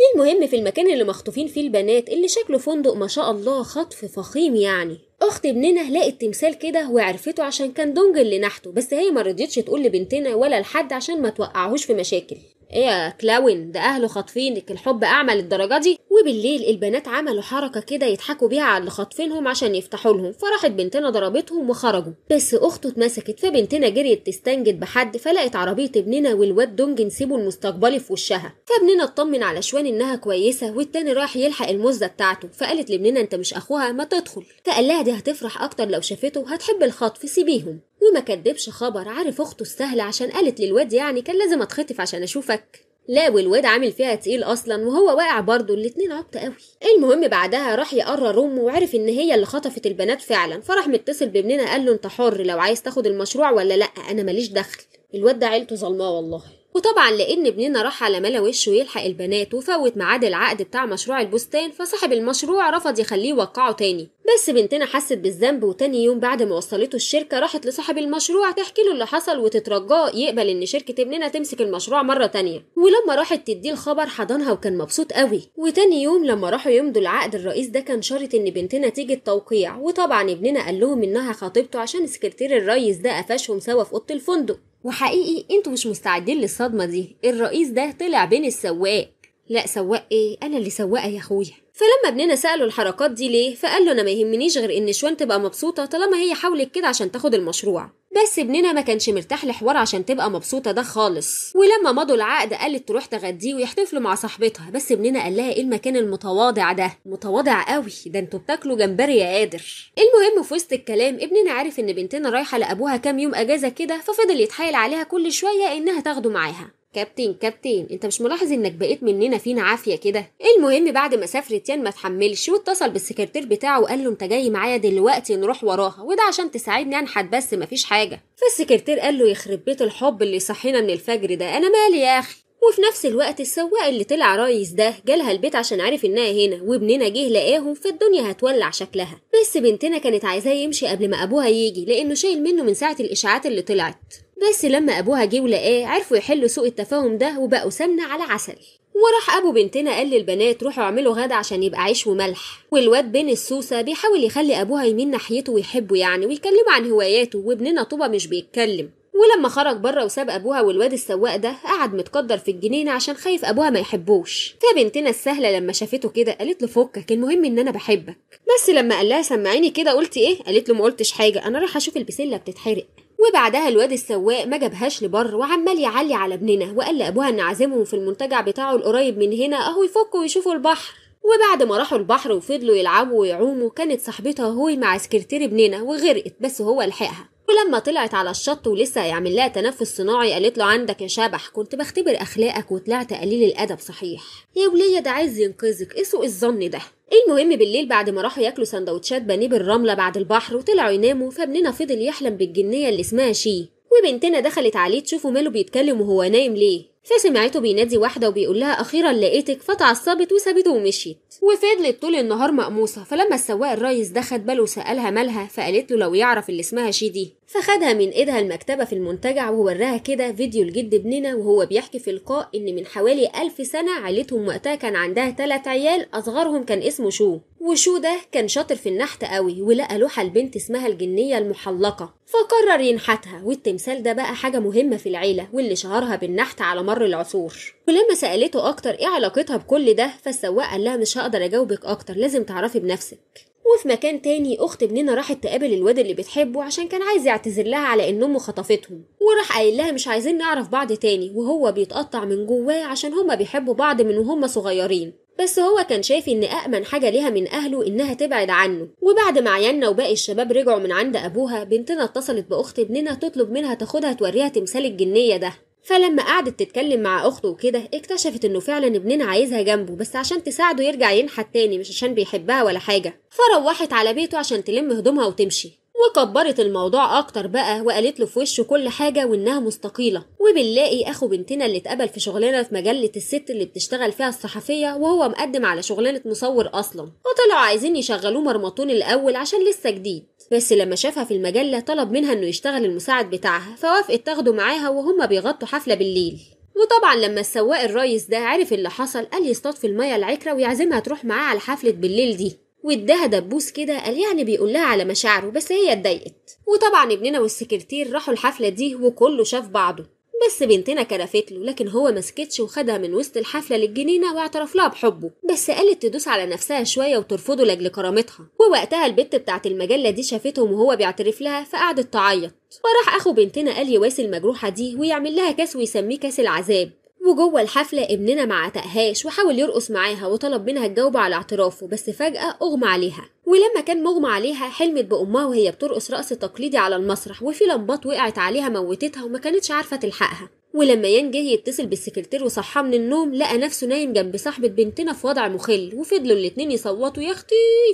إيه المهم في المكان اللي مخطوفين فيه البنات اللي شكله فندق ما شاء الله خطف فخيم يعني اخت ابننا لقت تمثال كده وعرفته عشان كان دونج اللي نحته بس هي ما رضيتش تقول لبنتنا ولا لحد عشان ما توقعهوش في مشاكل ايه يا كلاون ده اهله خاطفينك الحب اعمى للدرجه دي وبالليل البنات عملوا حركة كده يضحكوا بيها على اللي خاطفينهم عشان يفتحوا لهم فراحت بنتنا ضربتهم وخرجوا بس أخته اتمسكت فبنتنا جريت تستنجد بحد فلقت عربية ابننا والواد دونج نسيبه المستقبلي في وشها فابننا اطمن على شوان إنها كويسة والتاني راح يلحق المزة بتاعته فقالت لابننا أنت مش أخوها ما تدخل فقال لها دي هتفرح أكتر لو شافته هتحب الخطف سيبيهم وما كدبش خبر عارف أخته السهلة عشان قالت للواد يعني كان لازم أتخطف عشان أشوفك لا والواد عامل فيها تقيل اصلا وهو واقع برضه الاتنين عبط قوي المهم بعدها راح يقرر امه وعرف ان هي اللي خطفت البنات فعلا فراح متصل بابننا قال له انت حر لو عايز تاخد المشروع ولا لا انا ماليش دخل الواد ده عيلته ظلماه والله وطبعا لان ابننا راح على ملا وشه يلحق البنات وفوت ميعاد العقد بتاع مشروع البستان فصاحب المشروع رفض يخليه يوقعه تاني بس بنتنا حست بالذنب وتاني يوم بعد ما وصلته الشركه راحت لصاحب المشروع تحكي له اللي حصل وتترجاه يقبل ان شركه ابننا تمسك المشروع مره تانيه ولما راحت تديه الخبر حضنها وكان مبسوط قوي وتاني يوم لما راحوا يمضوا العقد الرئيس ده كان شرط ان بنتنا تيجي التوقيع وطبعا ابننا قال لهم انها خطيبته عشان سكرتير الريس ده قفشهم سوا في اوضه الفندق وحقيقي انتوا مش مستعدين للصدمة دي الرئيس ده طلع بين السواق لا سواق ايه انا اللي سواقه يا اخويا فلما ابننا ساله الحركات دي ليه فقال له انا ما يهمنيش غير ان شوان تبقى مبسوطه طالما هي حاولت كده عشان تاخد المشروع بس ابننا ما كانش مرتاح لحوار عشان تبقى مبسوطه ده خالص ولما مضوا العقد قالت تروح تغديه ويحتفلوا مع صاحبتها بس ابننا قال لها ايه المكان المتواضع ده متواضع قوي ده انتوا بتاكلوا جمبري يا قادر المهم في وسط الكلام ابننا عارف ان بنتنا رايحه لابوها كام يوم اجازه كده ففضل يتحايل عليها كل شويه انها تاخده معاها كابتن كابتن انت مش ملاحظ انك بقيت مننا فينا عافيه كده المهم بعد ما سافر تيان ما تحملش واتصل بالسكرتير بتاعه وقال له انت جاي معايا دلوقتي نروح وراها وده عشان تساعدني انحت بس مفيش حاجه فالسكرتير قال له يخرب بيت الحب اللي صحينا من الفجر ده انا مالي يا اخي وفي نفس الوقت السواق اللي طلع رايس ده جالها البيت عشان عرف انها هنا وابننا جه لقاهم فالدنيا هتولع شكلها بس بنتنا كانت عايزاه يمشي قبل ما ابوها يجي لانه شايل منه من ساعه الاشاعات اللي طلعت بس لما أبوها جه ولقاه عرفوا يحلوا سوء التفاهم ده وبقوا سمنة على عسل وراح أبو بنتنا قال للبنات روحوا اعملوا غدا عشان يبقى عيش وملح والواد بين السوسة بيحاول يخلي أبوها يمين ناحيته ويحبه يعني ويكلمه عن هواياته وابننا طوبة مش بيتكلم ولما خرج بره وساب ابوها والواد السواق ده قعد متقدر في الجنينه عشان خايف ابوها ما يحبوش فبنتنا السهله لما شافته كده قالت له فكك المهم ان انا بحبك بس لما قال لها سمعيني كده قلتي ايه قالت له ما قلتش حاجه انا رايحه اشوف البسله بتتحرق وبعدها الواد السواق ما جابهاش لبر وعمال يعلي على ابننا وقال لابوها ان عازمهم في المنتجع بتاعه القريب من هنا اهو يفكوا ويشوفوا البحر وبعد ما راحوا البحر وفضلوا يلعبوا ويعوموا كانت صاحبتها هوي مع سكرتير ابننا وغرقت بس هو لحقها ولما طلعت على الشط ولسه هيعمل لها تنفس صناعي قالت له عندك يا شبح كنت بختبر اخلاقك وطلعت قليل الادب صحيح يا وليه ده عايز ينقذك ايه سوء الظن ده ايه المهم بالليل بعد ما راحوا ياكلوا سندوتشات بانيه بالرملة بعد البحر وطلعوا يناموا فابننا فضل يحلم بالجنية اللي اسمها شي وبنتنا دخلت عليه تشوفه ماله بيتكلم وهو نايم ليه فسمعته بينادي واحدة وبيقول لها أخيرا لقيتك فتعصبت وسابته ومشيت وفضلت طول النهار مقموصة فلما السواق الريس ده خد باله وسألها مالها فقالت له لو يعرف اللي اسمها شيدي فخدها من ايدها المكتبة في المنتجع ووراها كده فيديو لجد ابننا وهو بيحكي في لقاء إن من حوالي ألف سنة عيلتهم وقتها كان عندها تلات عيال أصغرهم كان اسمه شو وشو ده كان شاطر في النحت قوي ولقى لوحة البنت اسمها الجنية المحلقة فقرر ينحتها والتمثال ده بقى حاجة مهمة في العيلة واللي شهرها بالنحت على مر العصور ولما سألته أكتر إيه علاقتها بكل ده فالسواق قال لها مش هقدر أجاوبك أكتر لازم تعرفي بنفسك وفي مكان تاني اخت ابننا راحت تقابل الواد اللي بتحبه عشان كان عايز يعتذر لها على ان امه خطفتهم وراح قايل لها مش عايزين نعرف بعض تاني وهو بيتقطع من جواه عشان هما بيحبوا بعض من وهما صغيرين بس هو كان شايف إن أأمن حاجة ليها من أهله إنها تبعد عنه وبعد ما عيالنا وباقي الشباب رجعوا من عند أبوها بنتنا اتصلت بأخت ابننا تطلب منها تاخدها توريها تمثال الجنية ده فلما قعدت تتكلم مع أخته وكده اكتشفت إنه فعلا ابننا عايزها جنبه بس عشان تساعده يرجع ينحت تاني مش عشان بيحبها ولا حاجة فروحت على بيته عشان تلم هدومها وتمشي وكبرت الموضوع اكتر بقى وقالت له في وشه كل حاجه وانها مستقيله وبنلاقي اخو بنتنا اللي اتقبل في شغلانه في مجله الست اللي بتشتغل فيها الصحفيه وهو مقدم على شغلانه مصور اصلا وطلعوا عايزين يشغلوه مرمطون الاول عشان لسه جديد بس لما شافها في المجله طلب منها انه يشتغل المساعد بتاعها فوافقت تاخده معاها وهما بيغطوا حفله بالليل وطبعا لما السواق الريس ده عرف اللي حصل قال يصطاد في الميه العكره ويعزمها تروح معاه على حفله بالليل دي واداها دبوس كده قال يعني بيقول لها على مشاعره بس هي اتضايقت وطبعا ابننا والسكرتير راحوا الحفله دي وكله شاف بعضه بس بنتنا كرفت له لكن هو مسكتش وخدها من وسط الحفله للجنينه واعترف لها بحبه بس قالت تدوس على نفسها شويه وترفضه لاجل كرامتها ووقتها البت بتاعت المجله دي شافتهم وهو بيعترف لها فقعدت تعيط وراح اخو بنتنا قال يواسي المجروحه دي ويعمل لها كاس ويسميه كاس العذاب وجوه الحفلة ابننا ما عتقهاش وحاول يرقص معاها وطلب منها تجاوبه على اعترافه بس فجأة أغمى عليها ولما كان مغمى عليها حلمت بأمها وهي بترقص رقص تقليدي على المسرح وفي لمبات وقعت عليها موتتها وما كانتش عارفة تلحقها ولما يان جه يتصل بالسكرتير وصحاه من النوم لقى نفسه نايم جنب صاحبة بنتنا في وضع مخل وفضلوا الاتنين يصوتوا يا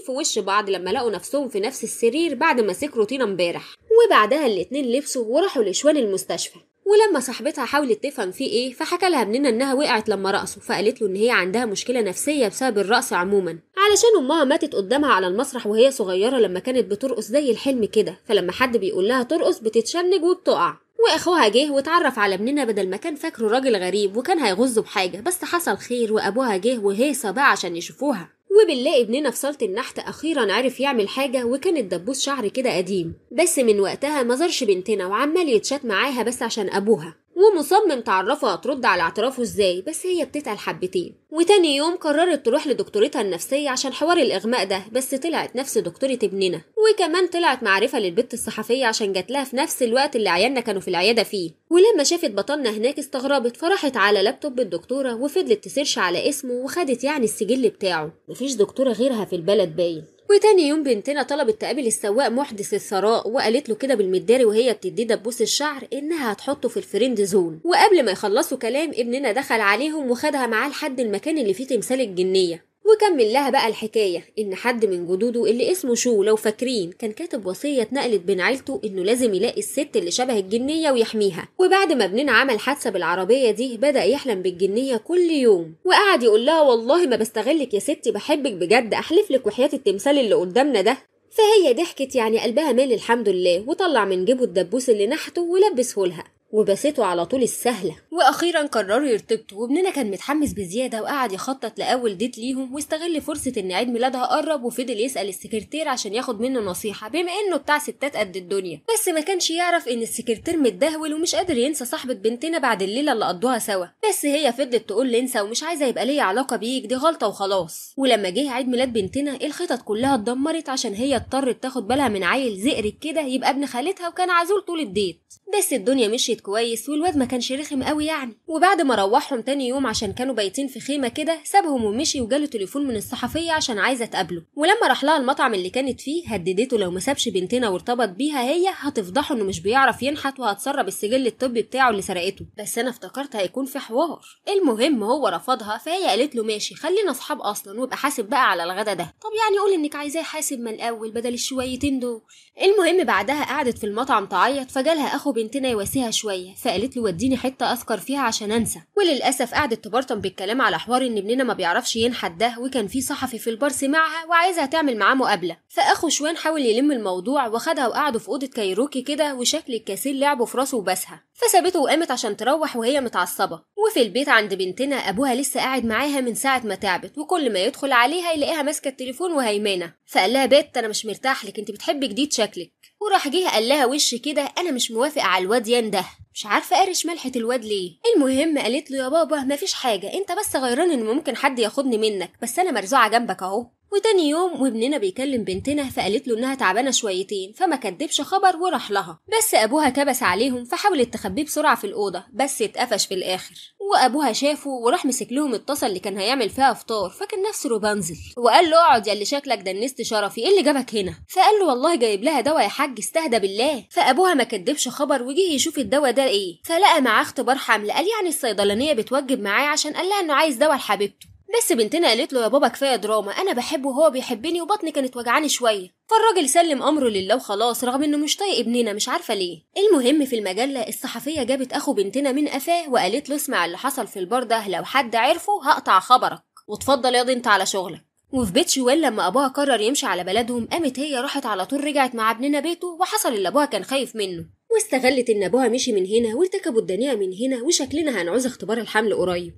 في وش بعض لما لقوا نفسهم في نفس السرير بعد ما سكروا طينة امبارح وبعدها الاتنين لبسوا وراحوا لشوان المستشفى ولما صاحبتها حاولت تفهم فيه ايه فحكى لها ابننا انها وقعت لما رقصوا فقالت له ان هي عندها مشكله نفسيه بسبب الرقص عموما علشان امها ماتت قدامها على المسرح وهي صغيره لما كانت بترقص زي الحلم كده فلما حد بيقول لها ترقص بتتشنج وبتقع واخوها جه واتعرف على ابننا بدل ما كان فاكره راجل غريب وكان هيغزه بحاجه بس حصل خير وابوها جه وهيصه بقى عشان يشوفوها وبنلاقي ابننا في صالة النحت أخيرا عرف يعمل حاجة وكانت دبوس شعر كده قديم بس من وقتها مزارش بنتنا وعمال يتشات معاها بس عشان أبوها ومصمم تعرفه هترد على اعترافه ازاي بس هي بتتقل حبتين وتاني يوم قررت تروح لدكتورتها النفسية عشان حوار الإغماء ده بس طلعت نفس دكتورة ابننا وكمان طلعت معرفة للبت الصحفية عشان جات لها في نفس الوقت اللي عيالنا كانوا في العيادة فيه ولما شافت بطلنا هناك استغربت فراحت على لابتوب الدكتورة وفضلت تسيرش على اسمه وخدت يعني السجل بتاعه مفيش دكتورة غيرها في البلد باين وتاني يوم بنتنا طلبت تقابل السواق محدث الثراء وقالت له كده بالمداري وهي بتديه دبوس الشعر انها هتحطه في الفريند زون وقبل ما يخلصوا كلام ابننا دخل عليهم وخدها معاه لحد المكان اللي فيه تمثال الجنيه وكمل لها بقى الحكاية إن حد من جدوده اللي اسمه شو لو فاكرين كان كاتب وصية اتنقلت بين عيلته إنه لازم يلاقي الست اللي شبه الجنية ويحميها وبعد ما ابننا عمل حادثة بالعربية دي بدأ يحلم بالجنية كل يوم وقعد يقول لها والله ما بستغلك يا ستي بحبك بجد أحلف لك وحياة التمثال اللي قدامنا ده فهي ضحكت يعني قلبها مال الحمد لله وطلع من جيبه الدبوس اللي نحته ولبسه لها وبسيته على طول السهلة وأخيرا قرروا يرتبطوا وابننا كان متحمس بزيادة وقعد يخطط لأول ديت ليهم واستغل فرصة إن عيد ميلادها قرب وفضل يسأل السكرتير عشان ياخد منه نصيحة بما إنه بتاع ستات قد الدنيا بس ما كانش يعرف إن السكرتير متدهول ومش قادر ينسى صاحبة بنتنا بعد الليلة اللي قضوها سوا بس هي فضلت تقول انسى ومش عايزة يبقى ليا علاقة بيك دي غلطة وخلاص ولما جه عيد ميلاد بنتنا الخطط كلها اتدمرت عشان هي اضطرت تاخد بالها من عيل زئرك كده يبقى ابن خالتها وكان عزول طول الديت بس الدنيا مشيت بيت كويس والواد ما كانش رخم قوي يعني وبعد ما روحهم تاني يوم عشان كانوا بايتين في خيمه كده سابهم ومشي وجاله تليفون من الصحفيه عشان عايزه تقابله ولما راح لها المطعم اللي كانت فيه هددته لو ما سابش بنتنا وارتبط بيها هي هتفضحه انه مش بيعرف ينحت وهتسرب السجل الطبي بتاعه اللي سرقته بس انا افتكرت هيكون في حوار المهم هو رفضها فهي قالت له ماشي خلينا اصحاب اصلا وابقى حاسب بقى على الغدا ده طب يعني قول انك عايزاه حاسب من الاول بدل الشويتين دول المهم بعدها قعدت في المطعم تعيط فجالها اخو بنتنا يواسيها شويه شويه فقالت له وديني حته اذكر فيها عشان انسى وللاسف قعدت تبرطم بالكلام على حوار ان ابننا ما بيعرفش ينحت ده وكان في صحفي في البار سمعها وعايزها تعمل معاه مقابله فاخو شوان حاول يلم الموضوع وخدها وقعدوا في اوضه كايروكي كده وشكل الكاسيل لعبه في راسه وبسها فسابته وقامت عشان تروح وهي متعصبه وفي البيت عند بنتنا ابوها لسه قاعد معاها من ساعه ما تعبت وكل ما يدخل عليها يلاقيها ماسكه التليفون وهيمانه فقال لها بت انا مش مرتاح لك انت بتحبي جديد شكلك وراح جه قال لها وش كده انا مش موافق على الواد ده مش عارفه قرش ملحه الواد ليه المهم قالت له يا بابا مفيش حاجه انت بس غيران ان ممكن حد ياخدني منك بس انا مرزوعه جنبك اهو وتاني يوم وابننا بيكلم بنتنا فقالت له انها تعبانه شويتين فما كدبش خبر وراح لها بس ابوها كبس عليهم فحاولت تخبيه بسرعه في الاوضه بس اتقفش في الاخر وابوها شافه وراح مسك لهم الطاسه اللي كان هيعمل فيها فطار فكان نفسه روبانزل وقال له اقعد يا اللي شكلك دنست شرفي ايه اللي جابك هنا فقال له والله جايب لها دواء يا حاج استهدى بالله فابوها ما كدبش خبر وجه يشوف الدواء ده ايه فلقى معاه اختبار حمل قال يعني الصيدلانيه بتوجب معاه عشان قال لها انه عايز دواء لحبيبته بس بنتنا قالت له يا بابا كفايه دراما انا بحبه وهو بيحبني وبطني كانت وجعاني شويه فالراجل سلم امره لله وخلاص رغم انه مش طايق ابننا مش عارفه ليه المهم في المجله الصحفيه جابت اخو بنتنا من قفاه وقالت له اسمع اللي حصل في البار ده لو حد عرفه هقطع خبرك واتفضل ياض انت على شغلك وفي بيت شوال لما ابوها قرر يمشي على بلدهم قامت هي راحت على طول رجعت مع ابننا بيته وحصل اللي ابوها كان خايف منه واستغلت ان ابوها مشي من هنا وارتكبوا الدنيا من هنا وشكلنا هنعوز اختبار الحمل قريب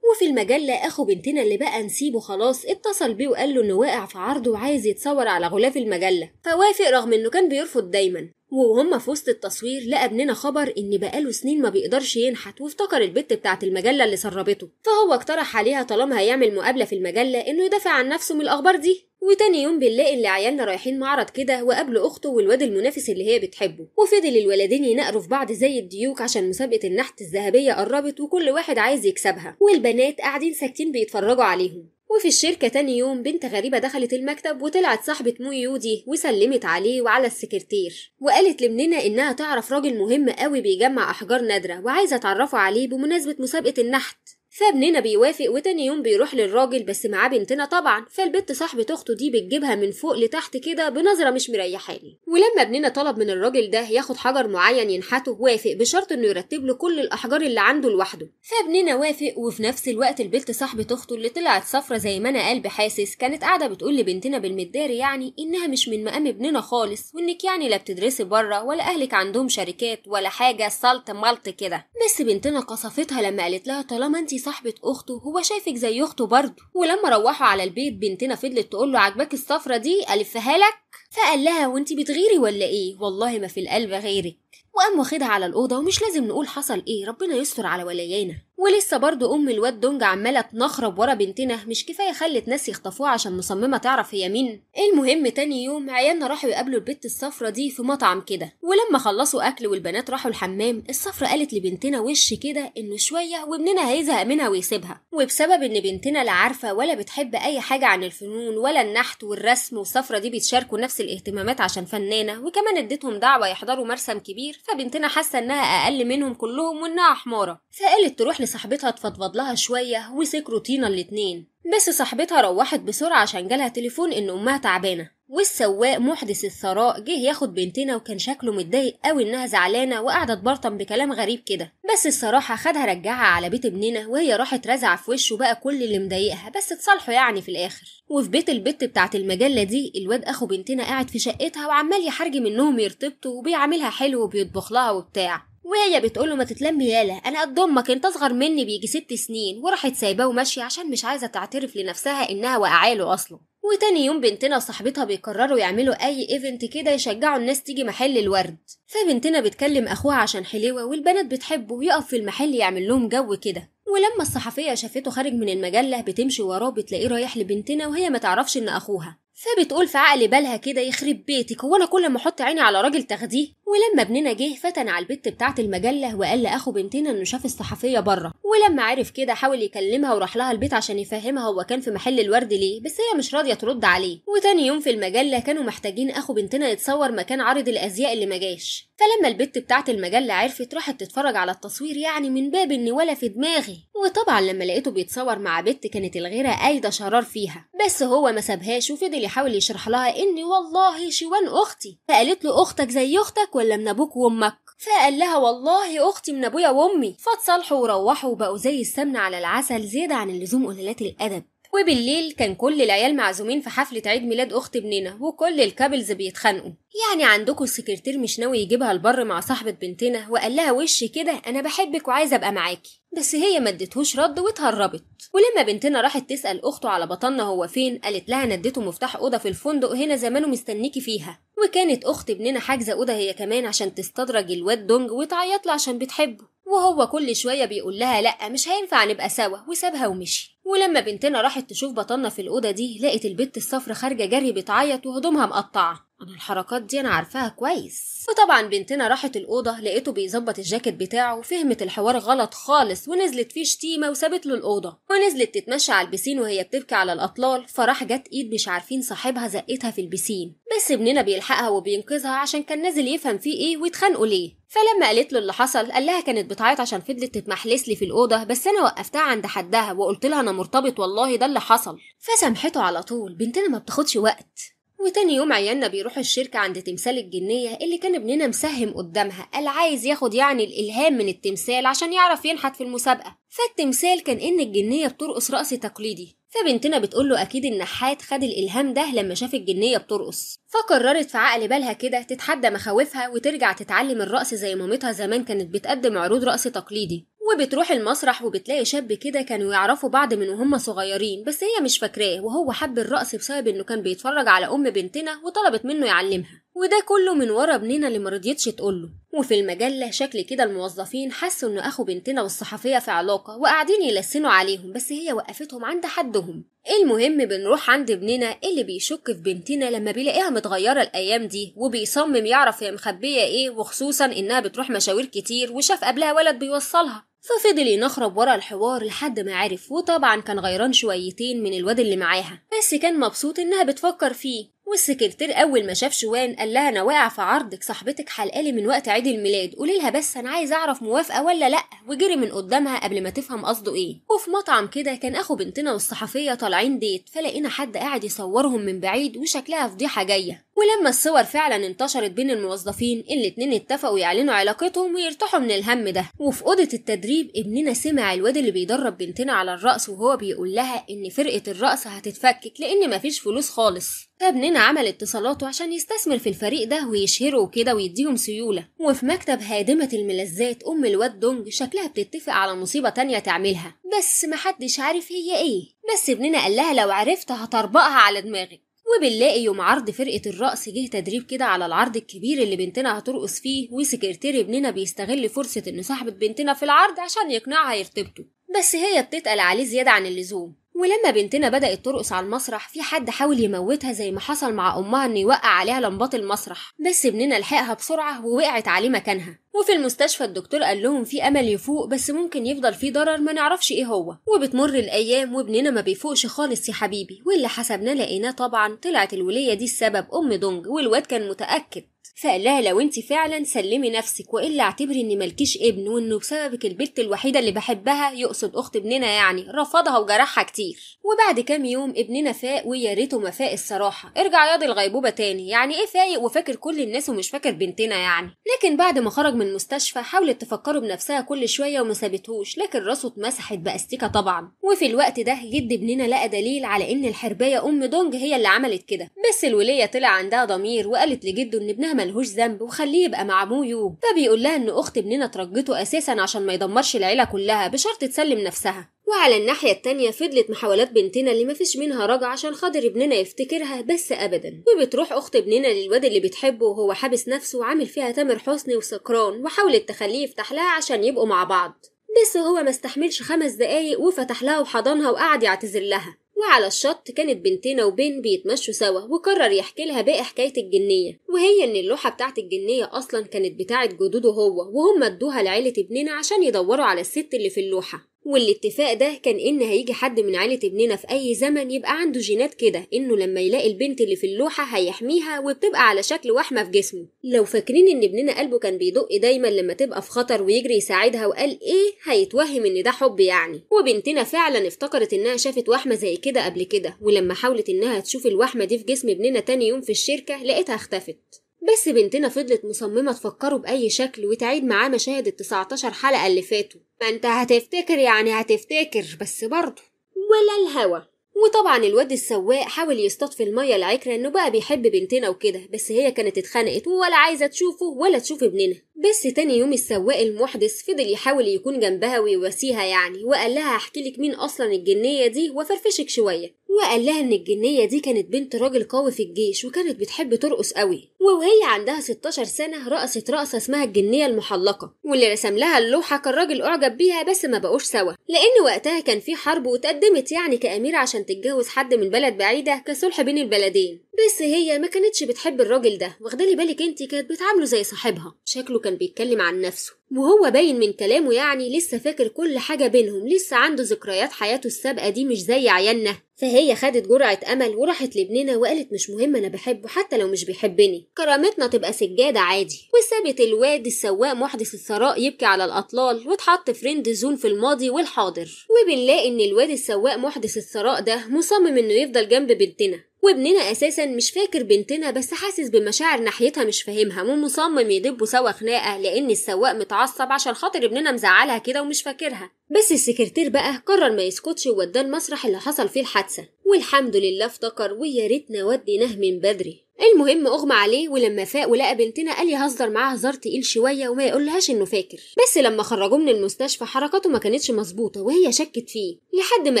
وفي المجلة أخو بنتنا اللي بقى نسيبه خلاص اتصل بيه وقال له إنه واقع في عرض وعايز يتصور على غلاف المجلة فوافق رغم إنه كان بيرفض دايما وهم في وسط التصوير لقى ابننا خبر ان بقاله سنين ما بيقدرش ينحت وافتكر البت بتاعت المجله اللي سربته فهو اقترح عليها طالما هيعمل مقابله في المجله انه يدافع عن نفسه من الاخبار دي وتاني يوم بنلاقي اللي عيالنا رايحين معرض كده وقابلوا اخته والواد المنافس اللي هي بتحبه وفضل الولدين ينقروا في بعض زي الديوك عشان مسابقه النحت الذهبيه قربت وكل واحد عايز يكسبها والبنات قاعدين ساكتين بيتفرجوا عليهم وفي الشركة تاني يوم بنت غريبة دخلت المكتب وطلعت صاحبة مويو دي وسلمت عليه وعلى السكرتير وقالت لمننا إنها تعرف راجل مهم قوي بيجمع أحجار نادرة وعايزة تعرفه عليه بمناسبة مسابقة النحت فابننا بيوافق وتاني يوم بيروح للراجل بس معاه بنتنا طبعا فالبت صاحبة أخته دي بتجيبها من فوق لتحت كده بنظرة مش مريحاني ولما ابننا طلب من الراجل ده ياخد حجر معين ينحته وافق بشرط إنه يرتب له كل الأحجار اللي عنده لوحده فابننا وافق وفي نفس الوقت البت صاحبة أخته اللي طلعت صفرة زي ما أنا قلب حاسس كانت قاعدة بتقول لبنتنا بالمدار يعني إنها مش من مقام ابننا خالص وإنك يعني لا بتدرسي بره ولا أهلك عندهم شركات ولا حاجة سلط ملط كده بس بنتنا قصفتها لما قالت لها طالما انتي صاحبة أخته هو شايفك زي أخته برضه ولما روحوا على البيت بنتنا فضلت تقول له عجبك الصفرة دي ألفها لك فقال لها وانتي بتغيري ولا إيه والله ما في القلب غيرك وقام واخدها على الأوضة ومش لازم نقول حصل إيه ربنا يستر على وليانا ولسه برضه أم الواد دونج عمالة تنخرب ورا بنتنا مش كفاية خلت ناس يخطفوها عشان مصممة تعرف هي مين المهم تاني يوم عيالنا راحوا يقابلوا البت الصفرة دي في مطعم كده ولما خلصوا أكل والبنات راحوا الحمام الصفرة قالت لبنتنا وش كده إنه شوية وابننا هيزهق منها ويسيبها وبسبب إن بنتنا لا عارفة ولا بتحب أي حاجة عن الفنون ولا النحت والرسم والصفرة دي بيتشاركوا نفس الاهتمامات عشان فنانة وكمان اديتهم دعوة يحضروا مرسم كبير كبير فبنتنا حاسه انها اقل منهم كلهم وانها حماره فقالت تروح لصاحبتها تفضفض لها شويه وسكروا طينه الاتنين بس صاحبتها روحت بسرعة عشان جالها تليفون إن أمها تعبانة والسواق محدث الثراء جه ياخد بنتنا وكان شكله متضايق قوي إنها زعلانة وقعدت برطم بكلام غريب كده بس الصراحة خدها رجعها على بيت ابننا وهي راحت رزعة في وشه بقى كل اللي مضايقها بس اتصالحوا يعني في الآخر وفي بيت البت بتاعة المجلة دي الواد أخو بنتنا قاعد في شقتها وعمال يحرج منهم يرتبطوا وبيعاملها حلو وبيطبخ لها وبتاع وهي بتقوله ما تتلم يالا انا قد امك انت اصغر مني بيجي ست سنين وراحت سايباه وماشيه عشان مش عايزه تعترف لنفسها انها وقعاله اصلا وتاني يوم بنتنا وصاحبتها بيقرروا يعملوا اي ايفنت كده يشجعوا الناس تيجي محل الورد فبنتنا بتكلم اخوها عشان حلوه والبنات بتحبه ويقف في المحل يعمل لهم جو كده ولما الصحفيه شافته خارج من المجله بتمشي وراه بتلاقيه رايح لبنتنا وهي ما تعرفش ان اخوها فبتقول في عقل بالها كده يخرب بيتك هو انا كل ما احط عيني على راجل تاخديه ولما ابننا جه فتن على البت بتاعه المجله وقال لاخو بنتنا انه شاف الصحفيه بره ولما عرف كده حاول يكلمها وراح لها البيت عشان يفهمها هو كان في محل الورد ليه بس هي مش راضيه ترد عليه وتاني يوم في المجله كانوا محتاجين اخو بنتنا يتصور مكان عرض الازياء اللي ما جاش فلما البت بتاعت المجلة عرفت راحت تتفرج على التصوير يعني من باب إن ولا في دماغي وطبعا لما لقيته بيتصور مع بت كانت الغيرة قايدة شرار فيها بس هو ما سابهاش وفضل يحاول يشرح لها إن والله شوان أختي فقالت له أختك زي أختك ولا من أبوك وأمك فقال لها والله أختي من أبويا وأمي فاتصالحوا وروحوا وبقوا زي السمنة على العسل زيادة عن اللزوم قلالات الأدب وبالليل كان كل العيال معزومين في حفلة عيد ميلاد أخت ابننا وكل الكابلز بيتخانقوا يعني عندكم السكرتير مش ناوي يجيبها البر مع صاحبة بنتنا وقال لها وش كده أنا بحبك وعايزة أبقى معاكي بس هي ما ادتهوش رد واتهربت ولما بنتنا راحت تسأل أخته على بطلنا هو فين قالت لها أنا اديته مفتاح أوضة في الفندق هنا زمانه مستنيكي فيها وكانت أخت ابننا حاجزة أوضة هي كمان عشان تستدرج الواد دونج وتعيط له عشان بتحبه وهو كل شوية بيقول لها لأ مش هينفع نبقى سوا وسابها ومشي ولما بنتنا راحت تشوف بطلنا في الأوضة دي لقت البت الصفرة خارجة جري بتعيط وهدومها مقطعة الحركات دي انا عارفاها كويس وطبعا بنتنا راحت الاوضه لقيته بيظبط الجاكيت بتاعه وفهمت الحوار غلط خالص ونزلت فيه شتيمه وسابت له الاوضه ونزلت تتمشى على البسين وهي بتبكي على الاطلال فراح جت ايد مش عارفين صاحبها زقتها في البسين بس ابننا بيلحقها وبينقذها عشان كان نازل يفهم فيه ايه ويتخانقوا ليه فلما قالت له اللي حصل قال لها كانت بتعيط عشان فضلت تتمحلس لي في الاوضه بس انا وقفتها عند حدها وقلت لها انا مرتبط والله ده اللي حصل فسامحته على طول بنتنا ما بتاخدش وقت وتاني يوم عيالنا بيروحوا الشركة عند تمثال الجنية اللي كان ابننا مسهم قدامها قال عايز ياخد يعني الإلهام من التمثال عشان يعرف ينحت في المسابقة فالتمثال كان إن الجنية بترقص رقص تقليدي فبنتنا بتقول له أكيد النحات خد الإلهام ده لما شاف الجنية بترقص فقررت في عقل بالها كده تتحدى مخاوفها وترجع تتعلم الرقص زي مامتها زمان كانت بتقدم عروض رقص تقليدي وبتروح المسرح وبتلاقي شاب كده كانوا يعرفوا بعض من وهم صغيرين بس هي مش فاكراه وهو حب الرقص بسبب انه كان بيتفرج على ام بنتنا وطلبت منه يعلمها وده كله من ورا ابننا اللي مرضيتش تقوله وفي المجلة شكل كده الموظفين حسوا ان اخو بنتنا والصحفية في علاقة وقاعدين يلسنوا عليهم بس هي وقفتهم عند حدهم المهم بنروح عند ابننا اللي بيشك في بنتنا لما بيلاقيها متغيرة الايام دي وبيصمم يعرف هي مخبية ايه وخصوصا انها بتروح مشاوير كتير وشاف قبلها ولد بيوصلها ففضل ينخرب ورا الحوار لحد ما عرف وطبعا كان غيران شويتين من الواد اللي معاها بس كان مبسوط انها بتفكر فيه والسكرتير اول ما شاف شوان قال لها انا واقع في عرضك صاحبتك حلقالي من وقت عيد الميلاد قولي لها بس انا عايز اعرف موافقه ولا لا وجري من قدامها قبل ما تفهم قصده ايه وفي مطعم كده كان اخو بنتنا والصحفيه طالعين ديت فلقينا حد قاعد يصورهم من بعيد وشكلها فضيحه جايه ولما الصور فعلا انتشرت بين الموظفين الاتنين اتفقوا يعلنوا علاقتهم ويرتاحوا من الهم ده وفي أوضة التدريب ابننا سمع الواد اللي بيدرب بنتنا على الرقص وهو بيقول لها إن فرقة الرقص هتتفكك لأن مفيش فلوس خالص فابننا عمل اتصالاته عشان يستثمر في الفريق ده ويشهره وكده ويديهم سيولة وفي مكتب هادمة الملذات أم الواد دونج شكلها بتتفق على مصيبة تانية تعملها بس محدش عارف هي ايه بس ابننا قال لها لو عرفت هطربقها على دماغك وبنلاقي يوم عرض فرقة الرقص جه تدريب كده على العرض الكبير اللي بنتنا هترقص فيه وسكرتير ابننا بيستغل فرصة إن صاحبة بنتنا في العرض عشان يقنعها يرتبطوا بس هي بتتقل عليه زيادة عن اللزوم ولما بنتنا بدأت ترقص على المسرح في حد حاول يموتها زي ما حصل مع أمها إنه يوقع عليها لمبات المسرح بس ابننا لحقها بسرعة ووقعت عليه مكانها وفي المستشفى الدكتور قال لهم في أمل يفوق بس ممكن يفضل فيه ضرر ما نعرفش إيه هو وبتمر الأيام وابننا ما بيفوقش خالص يا حبيبي واللي حسبناه لقيناه طبعا طلعت الولية دي السبب أم دونج والواد كان متأكد فقال لها لو انت فعلا سلمي نفسك والا اعتبري ان ملكيش ابن وانه بسببك البنت الوحيده اللي بحبها يقصد اخت ابننا يعني رفضها وجرحها كتير وبعد كام يوم ابننا فاق ويا ريته ما فاق الصراحه ارجع ياضي الغيبوبه تاني يعني ايه فايق وفاكر كل الناس ومش فاكر بنتنا يعني لكن بعد ما خرج من المستشفى حاولت تفكره بنفسها كل شويه وما سابتهوش لكن راسه اتمسحت باستيكه طبعا وفي الوقت ده جد ابننا لقى دليل على ان الحربايه ام دونج هي اللي عملت كده بس الوليه طلع عندها ضمير وقالت لجده ان ابنها ملهوش ذنب وخليه يبقى مع مويو فبيقول لها ان اخت ابننا ترجته اساسا عشان ما يدمرش العيله كلها بشرط تسلم نفسها وعلى الناحية التانية فضلت محاولات بنتنا اللي مفيش منها رجعة عشان خاطر ابننا يفتكرها بس أبدا وبتروح أخت ابننا للواد اللي بتحبه وهو حابس نفسه وعامل فيها تامر حسني وسكران وحاولت تخليه يفتح لها عشان يبقوا مع بعض بس هو ما استحملش خمس دقايق وفتح لها وحضنها وقعد يعتذر لها وعلى الشط كانت بنتنا وبين بيتمشوا سوا وقرر يحكي لها باقي حكاية الجنية وهي إن اللوحة بتاعت الجنية أصلا كانت بتاعت جدوده هو وهم ادوها لعيلة ابننا عشان يدوروا على الست اللي في اللوحة والاتفاق ده كان ان هيجي حد من عيله ابننا في اي زمن يبقى عنده جينات كده انه لما يلاقي البنت اللي في اللوحه هيحميها وبتبقى على شكل وحمه في جسمه لو فاكرين ان ابننا قلبه كان بيدق دايما لما تبقى في خطر ويجري يساعدها وقال ايه هيتوهم ان ده حب يعني وبنتنا فعلا افتكرت انها شافت وحمه زي كده قبل كده ولما حاولت انها تشوف الوحمه دي في جسم ابننا تاني يوم في الشركه لقيتها اختفت بس بنتنا فضلت مصممة تفكره بأي شكل وتعيد معاه مشاهد التسعتاشر حلقة اللي فاتوا ما انت هتفتكر يعني هتفتكر بس برضه ولا الهوا وطبعا الواد السواق حاول يصطاد في المية العكرة انه بقى بيحب بنتنا وكده بس هي كانت اتخنقت ولا عايزة تشوفه ولا تشوف ابننا بس تاني يوم السواق المحدث فضل يحاول يكون جنبها ويواسيها يعني وقال لها هحكيلك مين اصلا الجنية دي وفرفشك شوية وقال لها ان الجنية دي كانت بنت راجل قوي في الجيش وكانت بتحب ترقص قوي وهي عندها 16 سنة رقصت رقصة اسمها الجنية المحلقة واللي رسم لها اللوحة كان راجل أعجب بيها بس ما بقوش سوا لأن وقتها كان في حرب وتقدمت يعني كأميرة عشان تتجوز حد من بلد بعيدة كصلح بين البلدين بس هي ما كانتش بتحب الراجل ده واخدالي بالك انت كانت بتعامله زي صاحبها شكله كان بيتكلم عن نفسه وهو باين من كلامه يعني لسه فاكر كل حاجة بينهم لسه عنده ذكريات حياته السابقة دي مش زي عيالنا فهي خدت جرعة أمل وراحت لابننا وقالت مش مهم أنا بحبه حتى لو مش بيحبني كرامتنا تبقى سجادة عادي وسابت الواد السواق محدث الثراء يبكي على الأطلال واتحط فريند زون في الماضي والحاضر وبنلاقي إن الواد السواق محدث الثراء ده مصمم إنه يفضل جنب بنتنا وابننا اساسا مش فاكر بنتنا بس حاسس بمشاعر ناحيتها مش فاهمها ومصمم يدبوا سوا خناقه لان السواق متعصب عشان خاطر ابننا مزعلها كده ومش فاكرها بس السكرتير بقى قرر ما يسكتش ووداه المسرح اللي حصل فيه الحادثه والحمد لله افتكر ويا ريت نودي من بدري المهم اغمى عليه ولما فاق ولقى بنتنا قال يهزر معاها هزار تقيل شويه وما يقولهاش انه فاكر بس لما خرجوه من المستشفى حركاته ما كانتش مظبوطه وهي شكت فيه لحد ما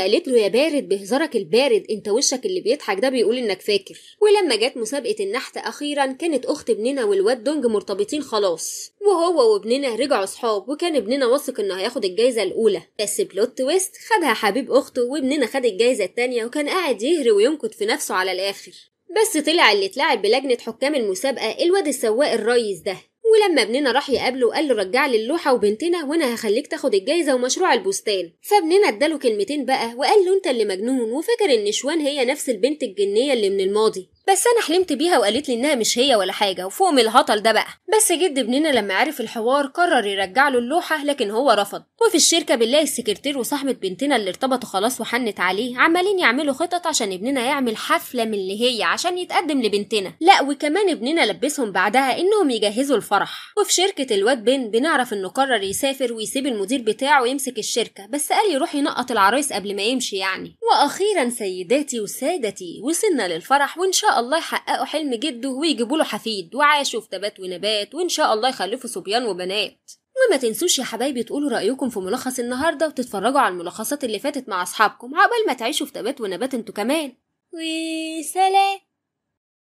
قالت له يا بارد بهزارك البارد انت وشك اللي بيضحك ده بيقول انك فاكر ولما جت مسابقه النحت اخيرا كانت اخت ابننا والواد دونج مرتبطين خلاص وهو وابننا رجعوا صحاب وكان ابننا واثق انه هياخد الجايزه الاولى بس بلوت تويست خدها حبيب اخته وابننا خد الجايزه التانية وكان قاعد يهري وينكت في نفسه على الاخر بس طلع اللي اتلعب بلجنة حكام المسابقة الواد السواق الريس ده ولما ابننا راح يقابله قال له رجع لي اللوحه وبنتنا وانا هخليك تاخد الجايزه ومشروع البستان فابننا اداله كلمتين بقى وقال له انت اللي مجنون وفاكر ان شوان هي نفس البنت الجنيه اللي من الماضي بس انا حلمت بيها وقالت لي انها مش هي ولا حاجه وفوق من الهطل ده بقى بس جد ابننا لما عرف الحوار قرر يرجع له اللوحه لكن هو رفض وفي الشركة بنلاقي السكرتير وصاحبة بنتنا اللي ارتبطوا خلاص وحنت عليه عمالين يعملوا خطط عشان ابننا يعمل حفلة من اللي هي عشان يتقدم لبنتنا لا وكمان ابننا لبسهم بعدها انهم يجهزوا الفرح وفي شركة الواد بن بنعرف انه قرر يسافر ويسيب المدير بتاعه ويمسك الشركة بس قال يروح ينقط العرايس قبل ما يمشي يعني واخيرا سيداتي وسادتي وصلنا للفرح وان شاء الله يحققوا حلم جده ويجيبوا له حفيد وعاشوا في تبات ونبات وان شاء الله يخلفوا صبيان وبنات وما تنسوش يا حبايبي تقولوا رأيكم في ملخص النهاردة وتتفرجوا على الملخصات اللي فاتت مع أصحابكم عقبال ما تعيشوا في تبات ونبات انتوا كمان وسلام